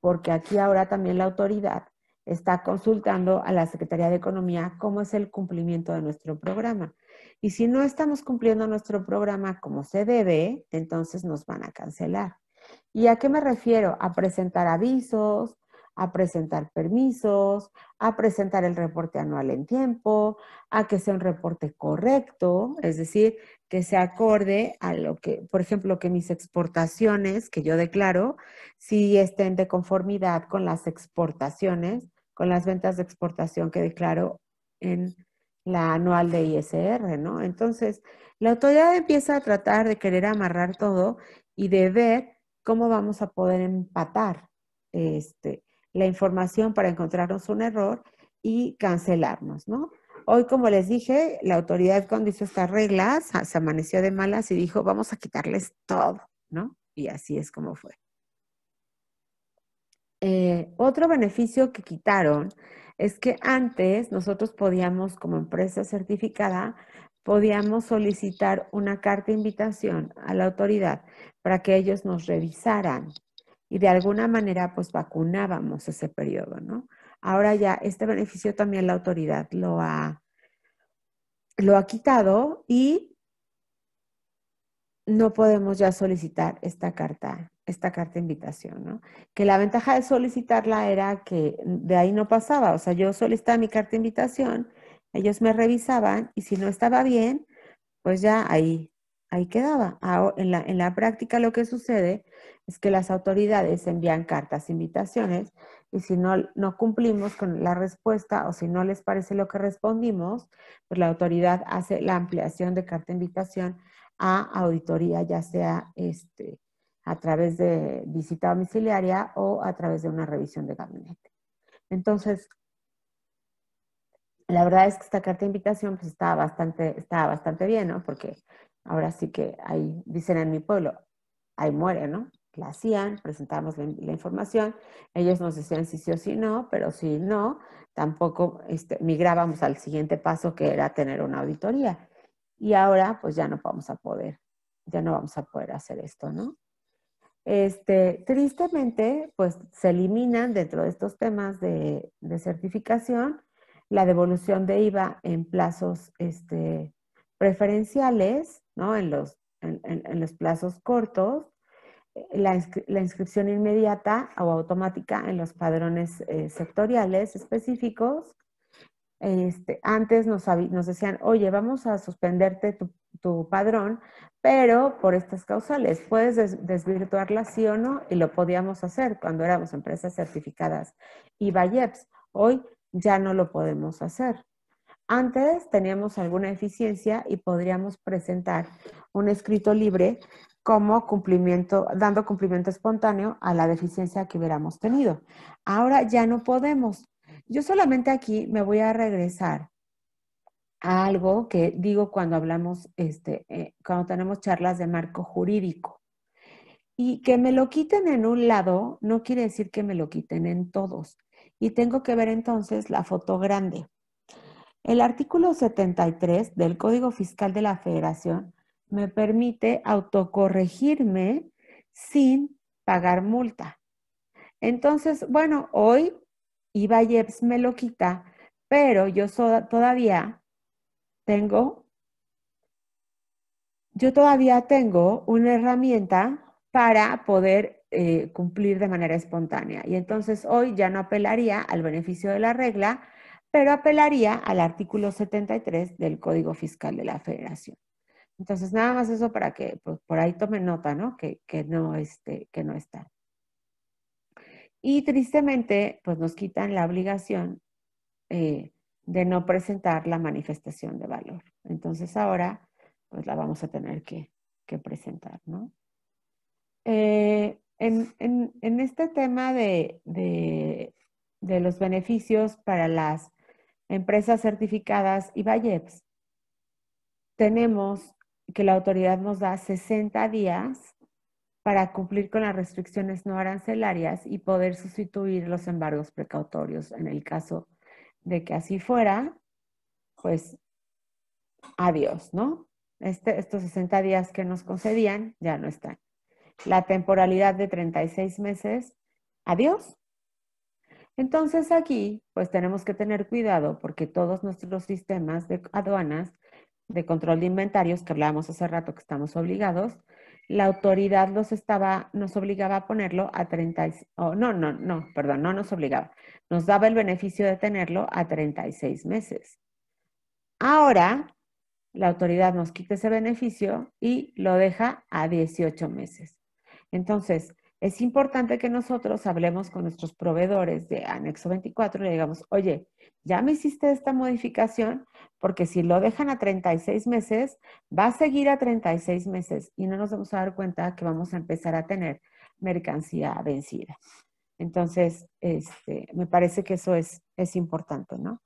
porque aquí ahora también la autoridad está consultando a la Secretaría de Economía cómo es el cumplimiento de nuestro programa. Y si no estamos cumpliendo nuestro programa como se debe, entonces nos van a cancelar. ¿Y a qué me refiero? A presentar avisos, a presentar permisos, a presentar el reporte anual en tiempo, a que sea un reporte correcto, es decir, que se acorde a lo que, por ejemplo, que mis exportaciones que yo declaro, si estén de conformidad con las exportaciones, con las ventas de exportación que declaro en la anual de ISR, ¿no? Entonces, la autoridad empieza a tratar de querer amarrar todo y de ver cómo vamos a poder empatar este, la información para encontrarnos un error y cancelarnos, ¿no? Hoy, como les dije, la autoridad cuando hizo estas reglas ah, se amaneció de malas y dijo, vamos a quitarles todo, ¿no? Y así es como fue. Eh, otro beneficio que quitaron es que antes nosotros podíamos, como empresa certificada, podíamos solicitar una carta de invitación a la autoridad para que ellos nos revisaran y de alguna manera pues vacunábamos ese periodo, ¿no? Ahora ya este beneficio también la autoridad lo ha, lo ha quitado y no podemos ya solicitar esta carta, esta carta de invitación, ¿no? Que la ventaja de solicitarla era que de ahí no pasaba, o sea, yo solicitaba mi carta de invitación, ellos me revisaban y si no estaba bien, pues ya ahí ahí quedaba. en, la, práctica lo que sucede es que las autoridades envían cartas, invitaciones, y si no, no cumplimos con la respuesta o si no les parece lo que respondimos, pues la autoridad hace la ampliación de carta invitación a auditoría, ya sea este, a través de visita domiciliaria o a través de una revisión de gabinete. Entonces, la verdad es que esta carta invitación pues estaba bastante, estaba bastante bien, ¿no? Porque Ahora sí que ahí, dicen en mi pueblo, ahí muere, ¿no? La hacían, presentábamos la, información, ellos nos decían si sí o si no, pero si no, tampoco este, migrábamos al siguiente paso que era tener una auditoría. Y ahora pues ya no vamos a poder, ya no vamos a poder hacer esto, ¿no? Este, tristemente, pues se eliminan dentro de estos temas de, certificación la devolución de IVA en plazos este, preferenciales ¿no? En los, en, los plazos cortos, eh, la, inscripción inmediata o automática en los padrones eh, sectoriales específicos. Este, antes nos, nos, decían, oye, vamos a suspenderte tu, padrón, pero por estas causales, puedes desvirtuarla sí o no, y lo podíamos hacer cuando éramos empresas certificadas y Hoy ya no lo podemos hacer. Antes teníamos alguna deficiencia y podríamos presentar un escrito libre como cumplimiento, dando cumplimiento espontáneo a la deficiencia que hubiéramos tenido. Ahora ya no podemos. Yo solamente aquí me voy a regresar a algo que digo cuando hablamos, este, eh, cuando tenemos charlas de marco jurídico. Y que me lo quiten en un lado no quiere decir que me lo quiten en todos. Y tengo que ver entonces la foto grande. El artículo 73 del Código Fiscal de la Federación me permite autocorregirme sin pagar multa. Entonces, bueno, hoy Iba Yeps me lo quita, pero yo todavía tengo, yo todavía tengo una herramienta para poder eh, cumplir de manera espontánea. Y entonces hoy ya no apelaría al beneficio de la regla, pero apelaría al artículo 73 del Código Fiscal de la Federación. Entonces, nada más eso para que pues, por ahí tomen nota, ¿no? Que, no, este, que no está. Y tristemente, pues nos quitan la obligación eh, de no presentar la manifestación de valor. Entonces ahora, pues la vamos a tener que, presentar, ¿no? Eh, en, este tema de, de, los beneficios para las empresas certificadas y VALLEPS, tenemos que la autoridad nos da 60 días para cumplir con las restricciones no arancelarias y poder sustituir los embargos precautorios. En el caso de que así fuera, pues adiós, ¿no? Este, estos 60 días que nos concedían ya no están. La temporalidad de 36 meses, adiós. Entonces aquí, pues tenemos que tener cuidado porque todos nuestros sistemas de aduanas, de control de inventarios que hablábamos hace rato que estamos obligados, la autoridad estaba, nos obligaba a ponerlo a 36... no, no, no, perdón, no nos obligaba, nos daba el beneficio de tenerlo a 36 meses. Ahora, la autoridad nos quita ese beneficio y lo deja a 18 meses. Entonces, es importante que nosotros hablemos con nuestros proveedores de anexo 24 y digamos, oye, ya me hiciste esta modificación porque si lo dejan a 36 meses, va a seguir a 36 meses y no nos vamos a dar cuenta que vamos a empezar a tener mercancía vencida. Entonces, este, me parece que eso es, es importante, ¿no?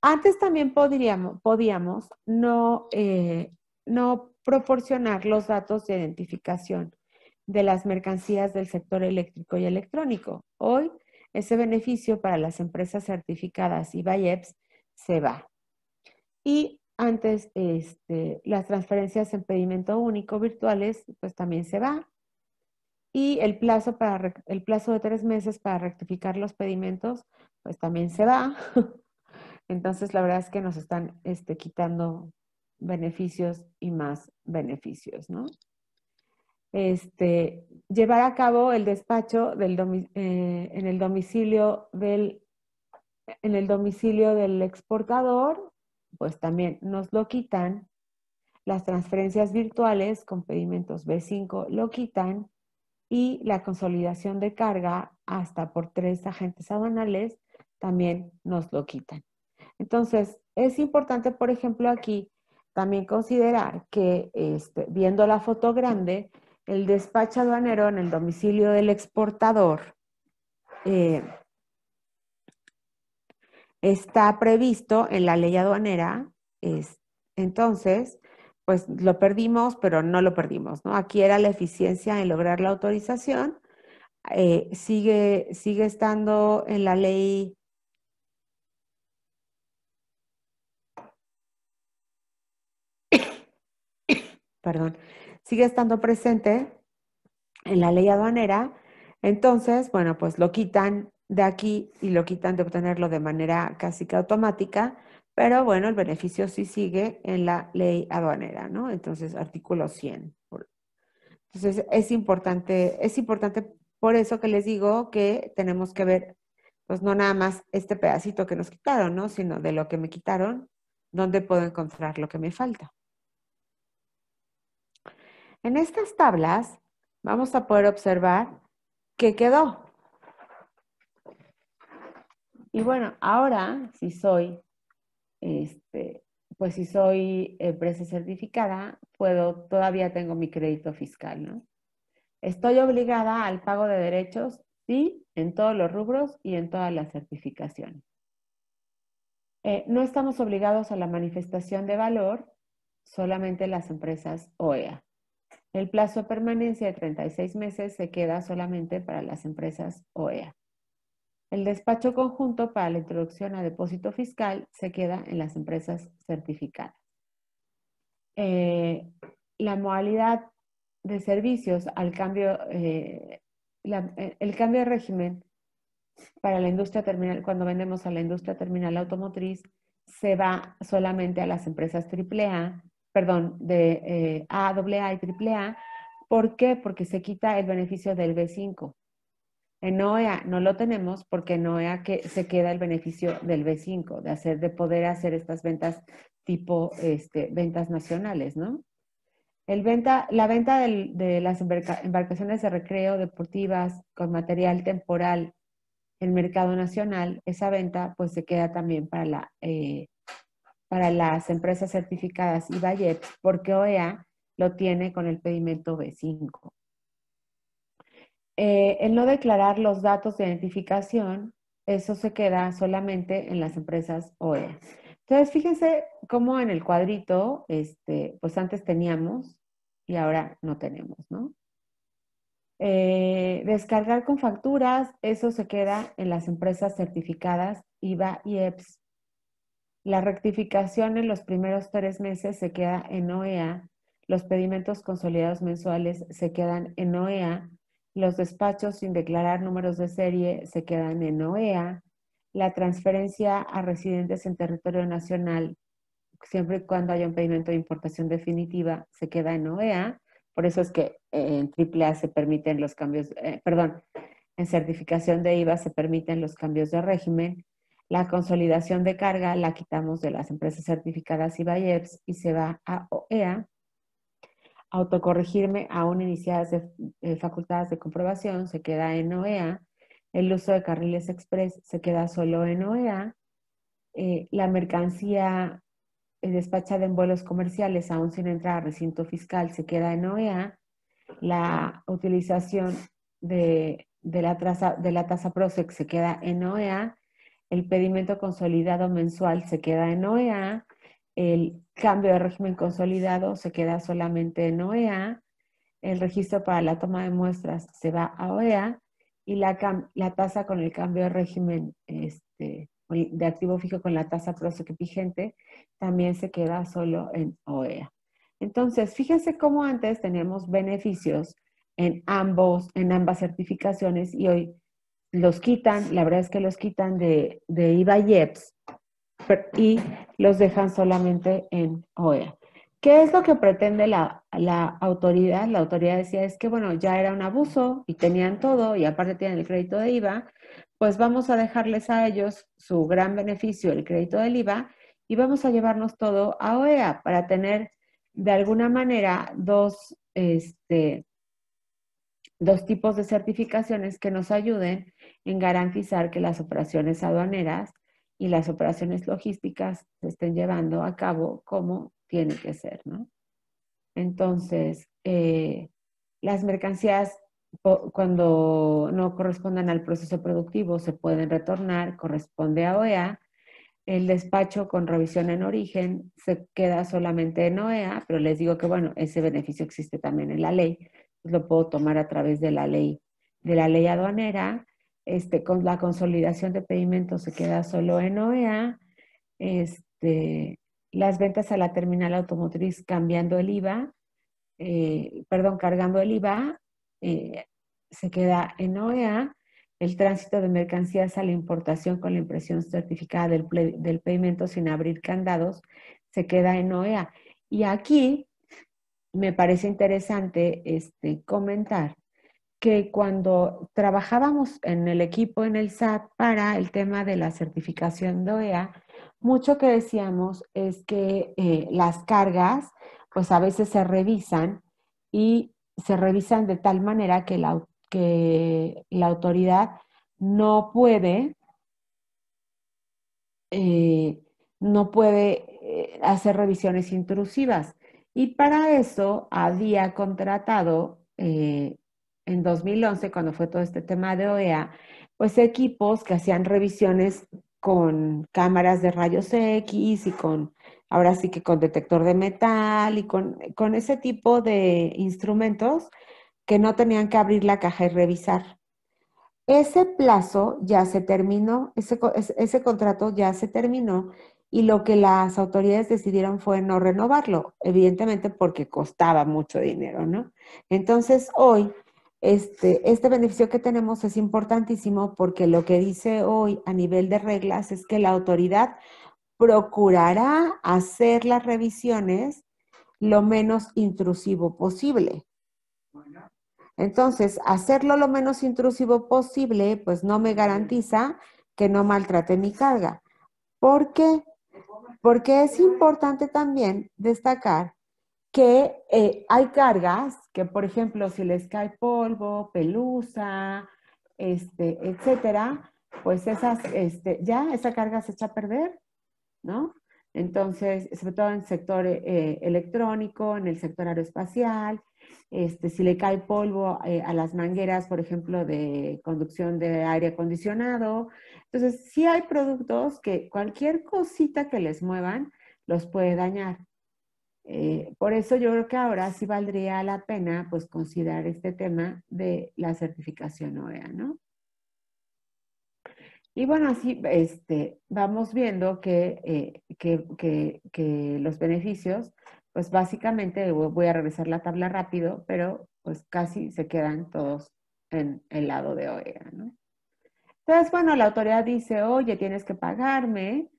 Antes también podríamos, podíamos no, eh, no proporcionar los datos de identificación de las mercancías del sector eléctrico y electrónico. Hoy, ese beneficio para las empresas certificadas y BIEPS se va. Y antes, este, las transferencias en pedimento único virtuales, pues también se va. Y el plazo, para, el plazo de tres meses para rectificar los pedimentos, pues también se va. [LAUGHS] Entonces, la verdad es que nos están este, quitando beneficios y más beneficios, ¿no? Este, llevar a cabo el despacho del eh, en el domicilio del en el domicilio del exportador, pues también nos lo quitan. Las transferencias virtuales con pedimentos B5 lo quitan y la consolidación de carga hasta por tres agentes aduanales también nos lo quitan. Entonces, es importante, por ejemplo, aquí también considerar que este, viendo la foto grande, el despacho aduanero en el domicilio del exportador eh, está previsto en la ley aduanera. entonces, pues lo perdimos, pero no lo perdimos, Aquí era la eficiencia en lograr la autorización. Eh, sigue, sigue estando en la ley [COUGHS] perdón, sigue estando presente en la ley aduanera, entonces, bueno, pues lo quitan de aquí y lo quitan de obtenerlo de manera casi que automática, pero bueno, el beneficio sí sigue en la ley aduanera, ¿no? Entonces, artículo 100. Entonces, es importante, es importante por eso que les digo que tenemos que ver, pues no nada más este pedacito que nos quitaron, ¿no? Sino de lo que me quitaron, dónde puedo encontrar lo que me falta. En estas tablas vamos a poder observar qué quedó. Y bueno, ahora si soy, este, pues si soy empresa eh, certificada, puedo, todavía tengo mi crédito fiscal, ¿no? ¿Estoy obligada al pago de derechos? Sí, en todos los rubros y en todas las certificaciones. Eh, no estamos obligados a la manifestación de valor, solamente las empresas OEA. El plazo de permanencia de 36 meses se queda solamente para las empresas OEA. El despacho conjunto para la introducción a depósito fiscal se queda en las empresas certificadas. Eh, la modalidad de servicios al cambio, eh, el cambio de régimen para la industria terminal, cuando vendemos a la industria terminal automotriz, se va solamente a las empresas AAA perdón, de eh, A y AAA. ¿Por qué? Porque se quita el beneficio del B5. En OEA no lo tenemos porque en OEA que se queda el beneficio del B5, de, hacer, de poder hacer estas ventas tipo este, ventas nacionales, ¿no? El venta, la venta de las embarcaciones de recreo deportivas con material temporal en mercado nacional, esa venta pues se queda también para la eh, para las empresas certificadas IVA y EPS, porque OEA lo tiene con el pedimento B5. Eh, el no declarar los datos de identificación, eso se queda solamente en las empresas OEA. Entonces, fíjense cómo en el cuadrito, este, pues antes teníamos y ahora no tenemos, ¿no? Eh, descargar con facturas, eso se queda en las empresas certificadas IVA y EPS. La rectificación en los primeros tres meses se queda en OEA, los pedimentos consolidados mensuales se quedan en OEA, los despachos sin declarar números de serie se quedan en OEA, la transferencia a residentes en territorio nacional, siempre y cuando haya un pedimento de importación definitiva, se queda en OEA. Por eso es que en AAA se permiten los cambios, eh, perdón, en certificación de IVA se permiten los cambios de régimen la consolidación de carga la quitamos de las empresas certificadas y y se va a OEA. Autocorregirme, aún iniciadas de, eh, facultades de comprobación, se queda en OEA. El uso de carriles express se queda solo en OEA. Eh, la mercancía eh, despachada en vuelos comerciales, aún sin entrar a recinto fiscal, se queda en OEA. La utilización de, la, de la tasa PROSEC se queda en OEA el pedimento consolidado mensual se queda en OEA, el cambio de régimen consolidado se queda solamente en OEA, el registro para la toma de muestras se va a OEA y la, tasa con el cambio de régimen este, de activo fijo con la tasa que vigente también se queda solo en OEA. Entonces, fíjense cómo antes teníamos beneficios en, ambos, en ambas certificaciones y hoy los quitan, la verdad es que los quitan de, IVA y y los dejan solamente en OEA. ¿Qué es lo que pretende la, autoridad? La autoridad decía es que, bueno, ya era un abuso y tenían todo y aparte tienen el crédito de IVA, pues vamos a dejarles a ellos su gran beneficio, el crédito del IVA, y vamos a llevarnos todo a OEA para tener de alguna manera dos, este, dos tipos de certificaciones que nos ayuden en garantizar que las operaciones aduaneras y las operaciones logísticas se estén llevando a cabo como tiene que ser, Entonces, eh, las mercancías cuando no correspondan al proceso productivo se pueden retornar, corresponde a OEA. El despacho con revisión en origen se queda solamente en OEA, pero les digo que bueno, ese beneficio existe también en la ley, pues, lo puedo tomar a través de la ley, de la ley aduanera este, con la consolidación de pedimentos se queda solo en OEA. Este, las ventas a la terminal automotriz cambiando el IVA, eh, perdón, cargando el IVA, eh, se queda en OEA. El tránsito de mercancías a la importación con la impresión certificada del, del sin abrir candados se queda en OEA. Y aquí me parece interesante este, comentar que cuando trabajábamos en el equipo en el SAT para el tema de la certificación de OEA, mucho que decíamos es que eh, las cargas pues a veces se revisan y se revisan de tal manera que la, que la autoridad no puede, eh, no puede eh, hacer revisiones intrusivas. Y para eso había contratado en 2011, cuando fue todo este tema de OEA, pues equipos que hacían revisiones con cámaras de rayos X y con, ahora sí que con detector de metal y con, con ese tipo de instrumentos que no tenían que abrir la caja y revisar. Ese plazo ya se terminó, ese, ese contrato ya se terminó y lo que las autoridades decidieron fue no renovarlo, evidentemente porque costaba mucho dinero, ¿no? Entonces hoy este, este, beneficio que tenemos es importantísimo porque lo que dice hoy a nivel de reglas es que la autoridad procurará hacer las revisiones lo menos intrusivo posible. Entonces, hacerlo lo menos intrusivo posible, pues no me garantiza que no maltrate mi carga. ¿Por qué? Porque es importante también destacar que eh, hay cargas que, por ejemplo, si les cae polvo, pelusa, este, etcétera, pues esas, este, ya esa carga se echa a perder, ¿no? Entonces, sobre todo en el sector eh, eh, electrónico, en el sector aeroespacial, este, si le cae polvo a las mangueras, por ejemplo, de conducción de aire acondicionado. Entonces, sí hay productos que cualquier cosita que les muevan los puede dañar. Eh, por eso yo creo que ahora sí valdría la pena pues considerar este tema de la certificación OEA, ¿no? Y bueno, así este, vamos viendo eh, que, los beneficios, pues básicamente, eh, voy a regresar la tabla rápido, pero pues casi se quedan todos en el lado de OEA, Entonces, bueno, la autoridad dice, oye, tienes que pagarme,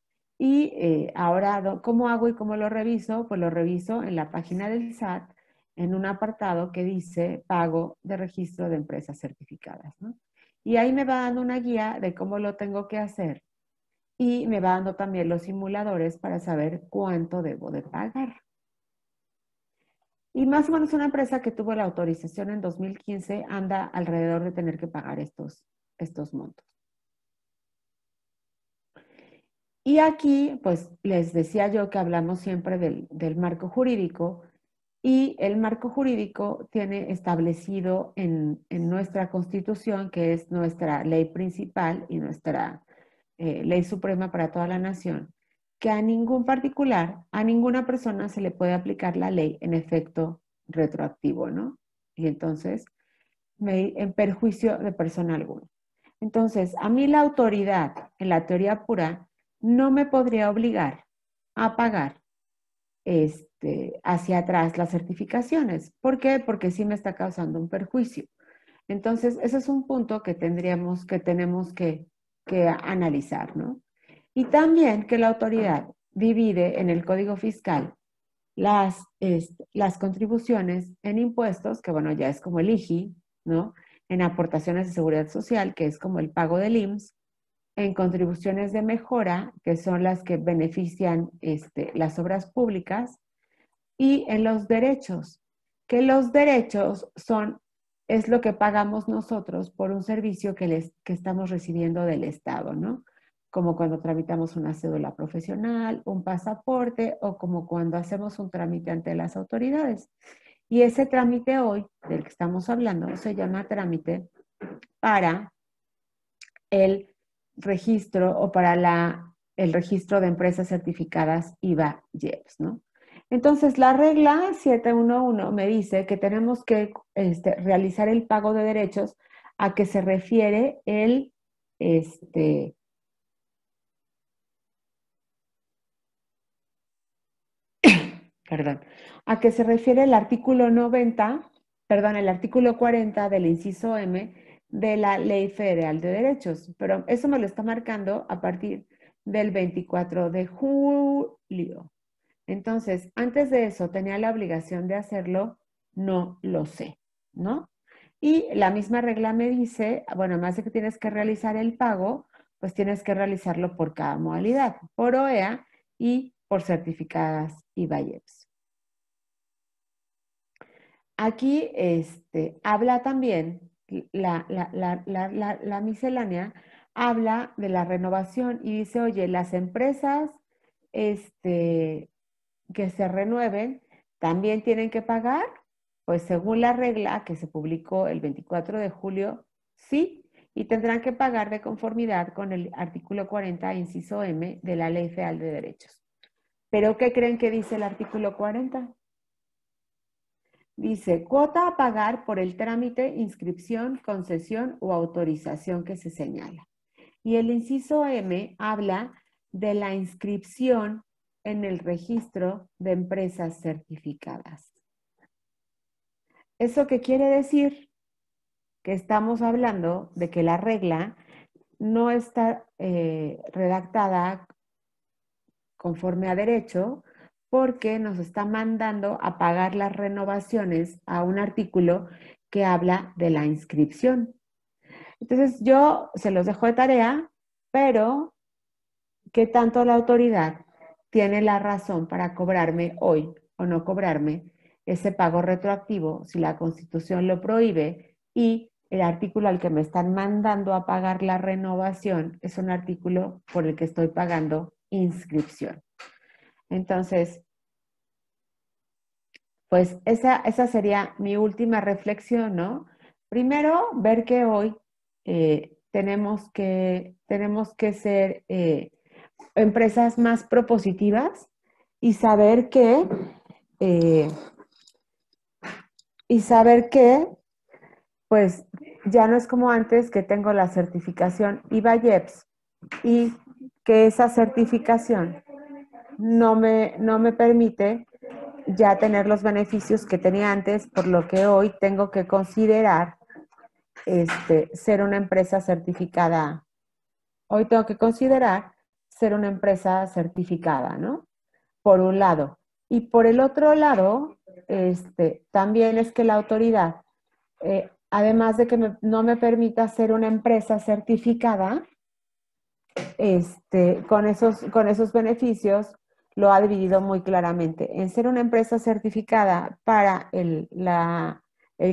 y eh, ahora, ¿cómo hago y cómo lo reviso? Pues lo reviso en la página del SAT, en un apartado que dice pago de registro de empresas certificadas. ¿no? Y ahí me va dando una guía de cómo lo tengo que hacer. Y me va dando también los simuladores para saber cuánto debo de pagar. Y más o menos una empresa que tuvo la autorización en 2015 anda alrededor de tener que pagar estos, estos montos. Y aquí, pues les decía yo que hablamos siempre del, marco jurídico y el marco jurídico tiene establecido en, nuestra constitución, que es nuestra ley principal y nuestra eh, ley suprema para toda la nación, que a ningún particular, a ninguna persona se le puede aplicar la ley en efecto retroactivo, ¿no? Y entonces, en perjuicio de persona alguna. Entonces, a mí la autoridad, en la teoría pura, no me podría obligar a pagar este, hacia atrás las certificaciones. ¿Por qué? Porque sí me está causando un perjuicio. Entonces, ese es un punto que tendríamos, que tenemos que, que analizar, ¿no? Y también que la autoridad divide en el código fiscal las, las contribuciones en impuestos, que bueno, ya es como el IGI, ¿no? En aportaciones de seguridad social, que es como el pago del IMSS, en contribuciones de mejora, que son las que benefician este, las obras públicas, y en los derechos, que los derechos son, es lo que pagamos nosotros por un servicio que, les, que estamos recibiendo del Estado, ¿no? Como cuando tramitamos una cédula profesional, un pasaporte o como cuando hacemos un trámite ante las autoridades. Y ese trámite hoy, del que estamos hablando, se llama trámite para el registro o para la, el registro de empresas certificadas IVA IEPS, ¿no? Entonces, la regla 711 me dice que tenemos que este, realizar el pago de derechos a que se refiere el, este, [COUGHS] perdón, a que se refiere el artículo 90, perdón, el artículo 40 del inciso M de la Ley Federal de Derechos, pero eso me lo está marcando a partir del 24 de julio. Entonces, antes de eso, ¿tenía la obligación de hacerlo? No lo sé, ¿no? Y la misma regla me dice, bueno, más de que tienes que realizar el pago, pues tienes que realizarlo por cada modalidad, por OEA y por certificadas y Valleps. Aquí este, habla también la, la, miscelánea habla de la renovación y dice, oye, las empresas este, que se renueven también tienen que pagar, pues según la regla que se publicó el 24 de julio, sí, y tendrán que pagar de conformidad con el artículo 40, inciso M, de la Ley Federal de Derechos. Pero ¿qué creen que dice el artículo 40? Dice, cuota a pagar por el trámite, inscripción, concesión o autorización que se señala. Y el inciso M habla de la inscripción en el registro de empresas certificadas. ¿Eso qué quiere decir? Que estamos hablando de que la regla no está eh, redactada conforme a derecho, porque nos está mandando a pagar las renovaciones a un artículo que habla de la inscripción. Entonces yo se los dejo de tarea, pero ¿qué tanto la autoridad tiene la razón para cobrarme hoy o no cobrarme ese pago retroactivo si la constitución lo prohíbe y el artículo al que me están mandando a pagar la renovación es un artículo por el que estoy pagando inscripción? Entonces, pues esa, sería mi última reflexión, ¿no? Primero, ver que hoy eh, tenemos, que, tenemos que ser eh, empresas más propositivas y saber que... Eh, y saber que, pues, ya no es como antes que tengo la certificación iba ieps y que esa certificación no me, permite ya tener los beneficios que tenía antes, por lo que hoy tengo que considerar este, ser una empresa certificada. Hoy tengo que considerar ser una empresa certificada, ¿no? Por un lado. Y por el otro lado, este, también es que la autoridad, eh, además de que no me permita ser una empresa certificada, este, con, esos, con esos beneficios, lo ha dividido muy claramente en ser una empresa certificada para el,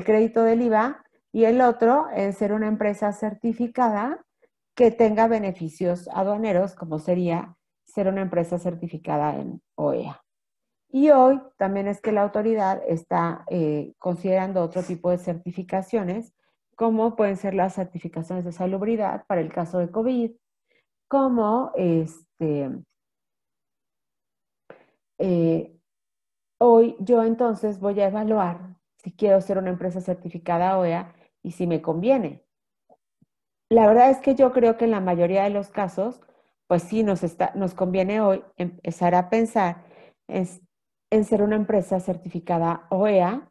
crédito del IVA y el otro en ser una empresa certificada que tenga beneficios aduaneros, como sería ser una empresa certificada en OEA. Y hoy también es que la autoridad está eh, considerando otro tipo de certificaciones, como pueden ser las certificaciones de salubridad para el caso de COVID, como este, eh, hoy yo entonces voy a evaluar si quiero ser una empresa certificada OEA y si me conviene. La verdad es que yo creo que en la mayoría de los casos, pues sí, nos, conviene hoy empezar a pensar en, ser una empresa certificada OEA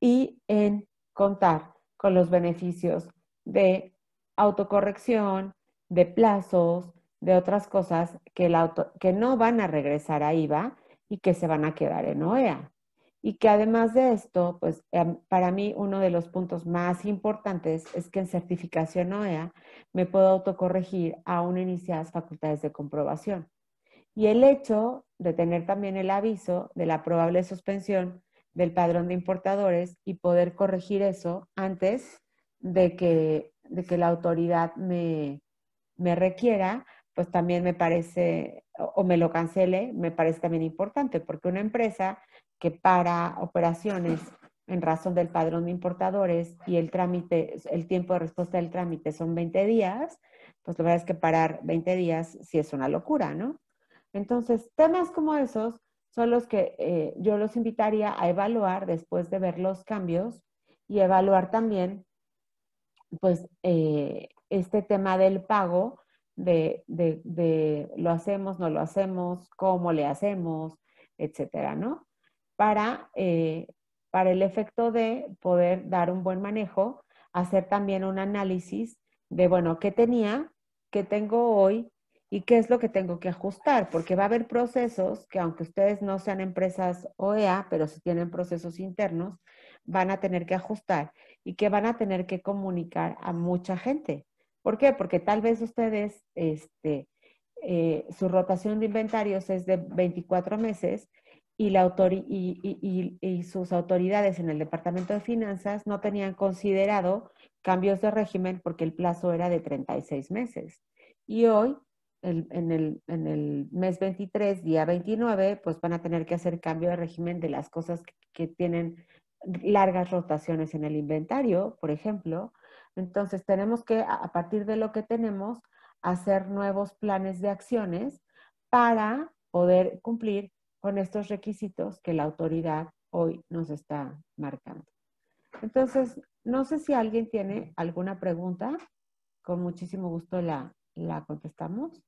y en contar con los beneficios de autocorrección, de plazos, de otras cosas que, que no van a regresar a IVA y que se van a quedar en OEA. Y que además de esto, pues em, para mí uno de los puntos más importantes es que en certificación OEA me puedo autocorregir aún iniciadas facultades de comprobación. Y el hecho de tener también el aviso de la probable suspensión del padrón de importadores y poder corregir eso antes de que, la autoridad me, me requiera, pues también me parece, o me lo cancele, me parece también importante, porque una empresa que para operaciones en razón del padrón de importadores y el trámite, el tiempo de respuesta del trámite son 20 días, pues la verdad es que parar 20 días sí es una locura, ¿no? Entonces, temas como esos son los que eh, yo los invitaría a evaluar después de ver los cambios y evaluar también, pues, eh, este tema del pago de, lo hacemos, no lo hacemos, cómo le hacemos, etcétera, ¿no? Para, eh, para el efecto de poder dar un buen manejo, hacer también un análisis de, bueno, ¿qué tenía? ¿Qué tengo hoy? ¿Y qué es lo que tengo que ajustar? Porque va a haber procesos que aunque ustedes no sean empresas OEA, pero si tienen procesos internos, van a tener que ajustar y que van a tener que comunicar a mucha gente. ¿Por qué? Porque tal vez ustedes, este, eh, su rotación de inventarios es de 24 meses y, la sus autoridades en el Departamento de Finanzas no tenían considerado cambios de régimen porque el plazo era de 36 meses. Y hoy, en, el, mes 23, día 29, pues van a tener que hacer cambio de régimen de las cosas que tienen largas rotaciones en el inventario, por ejemplo, entonces, tenemos que, a partir de lo que tenemos, hacer nuevos planes de acciones para poder cumplir con estos requisitos que la autoridad hoy nos está marcando. Entonces, no sé si alguien tiene alguna pregunta. Con muchísimo gusto la, contestamos.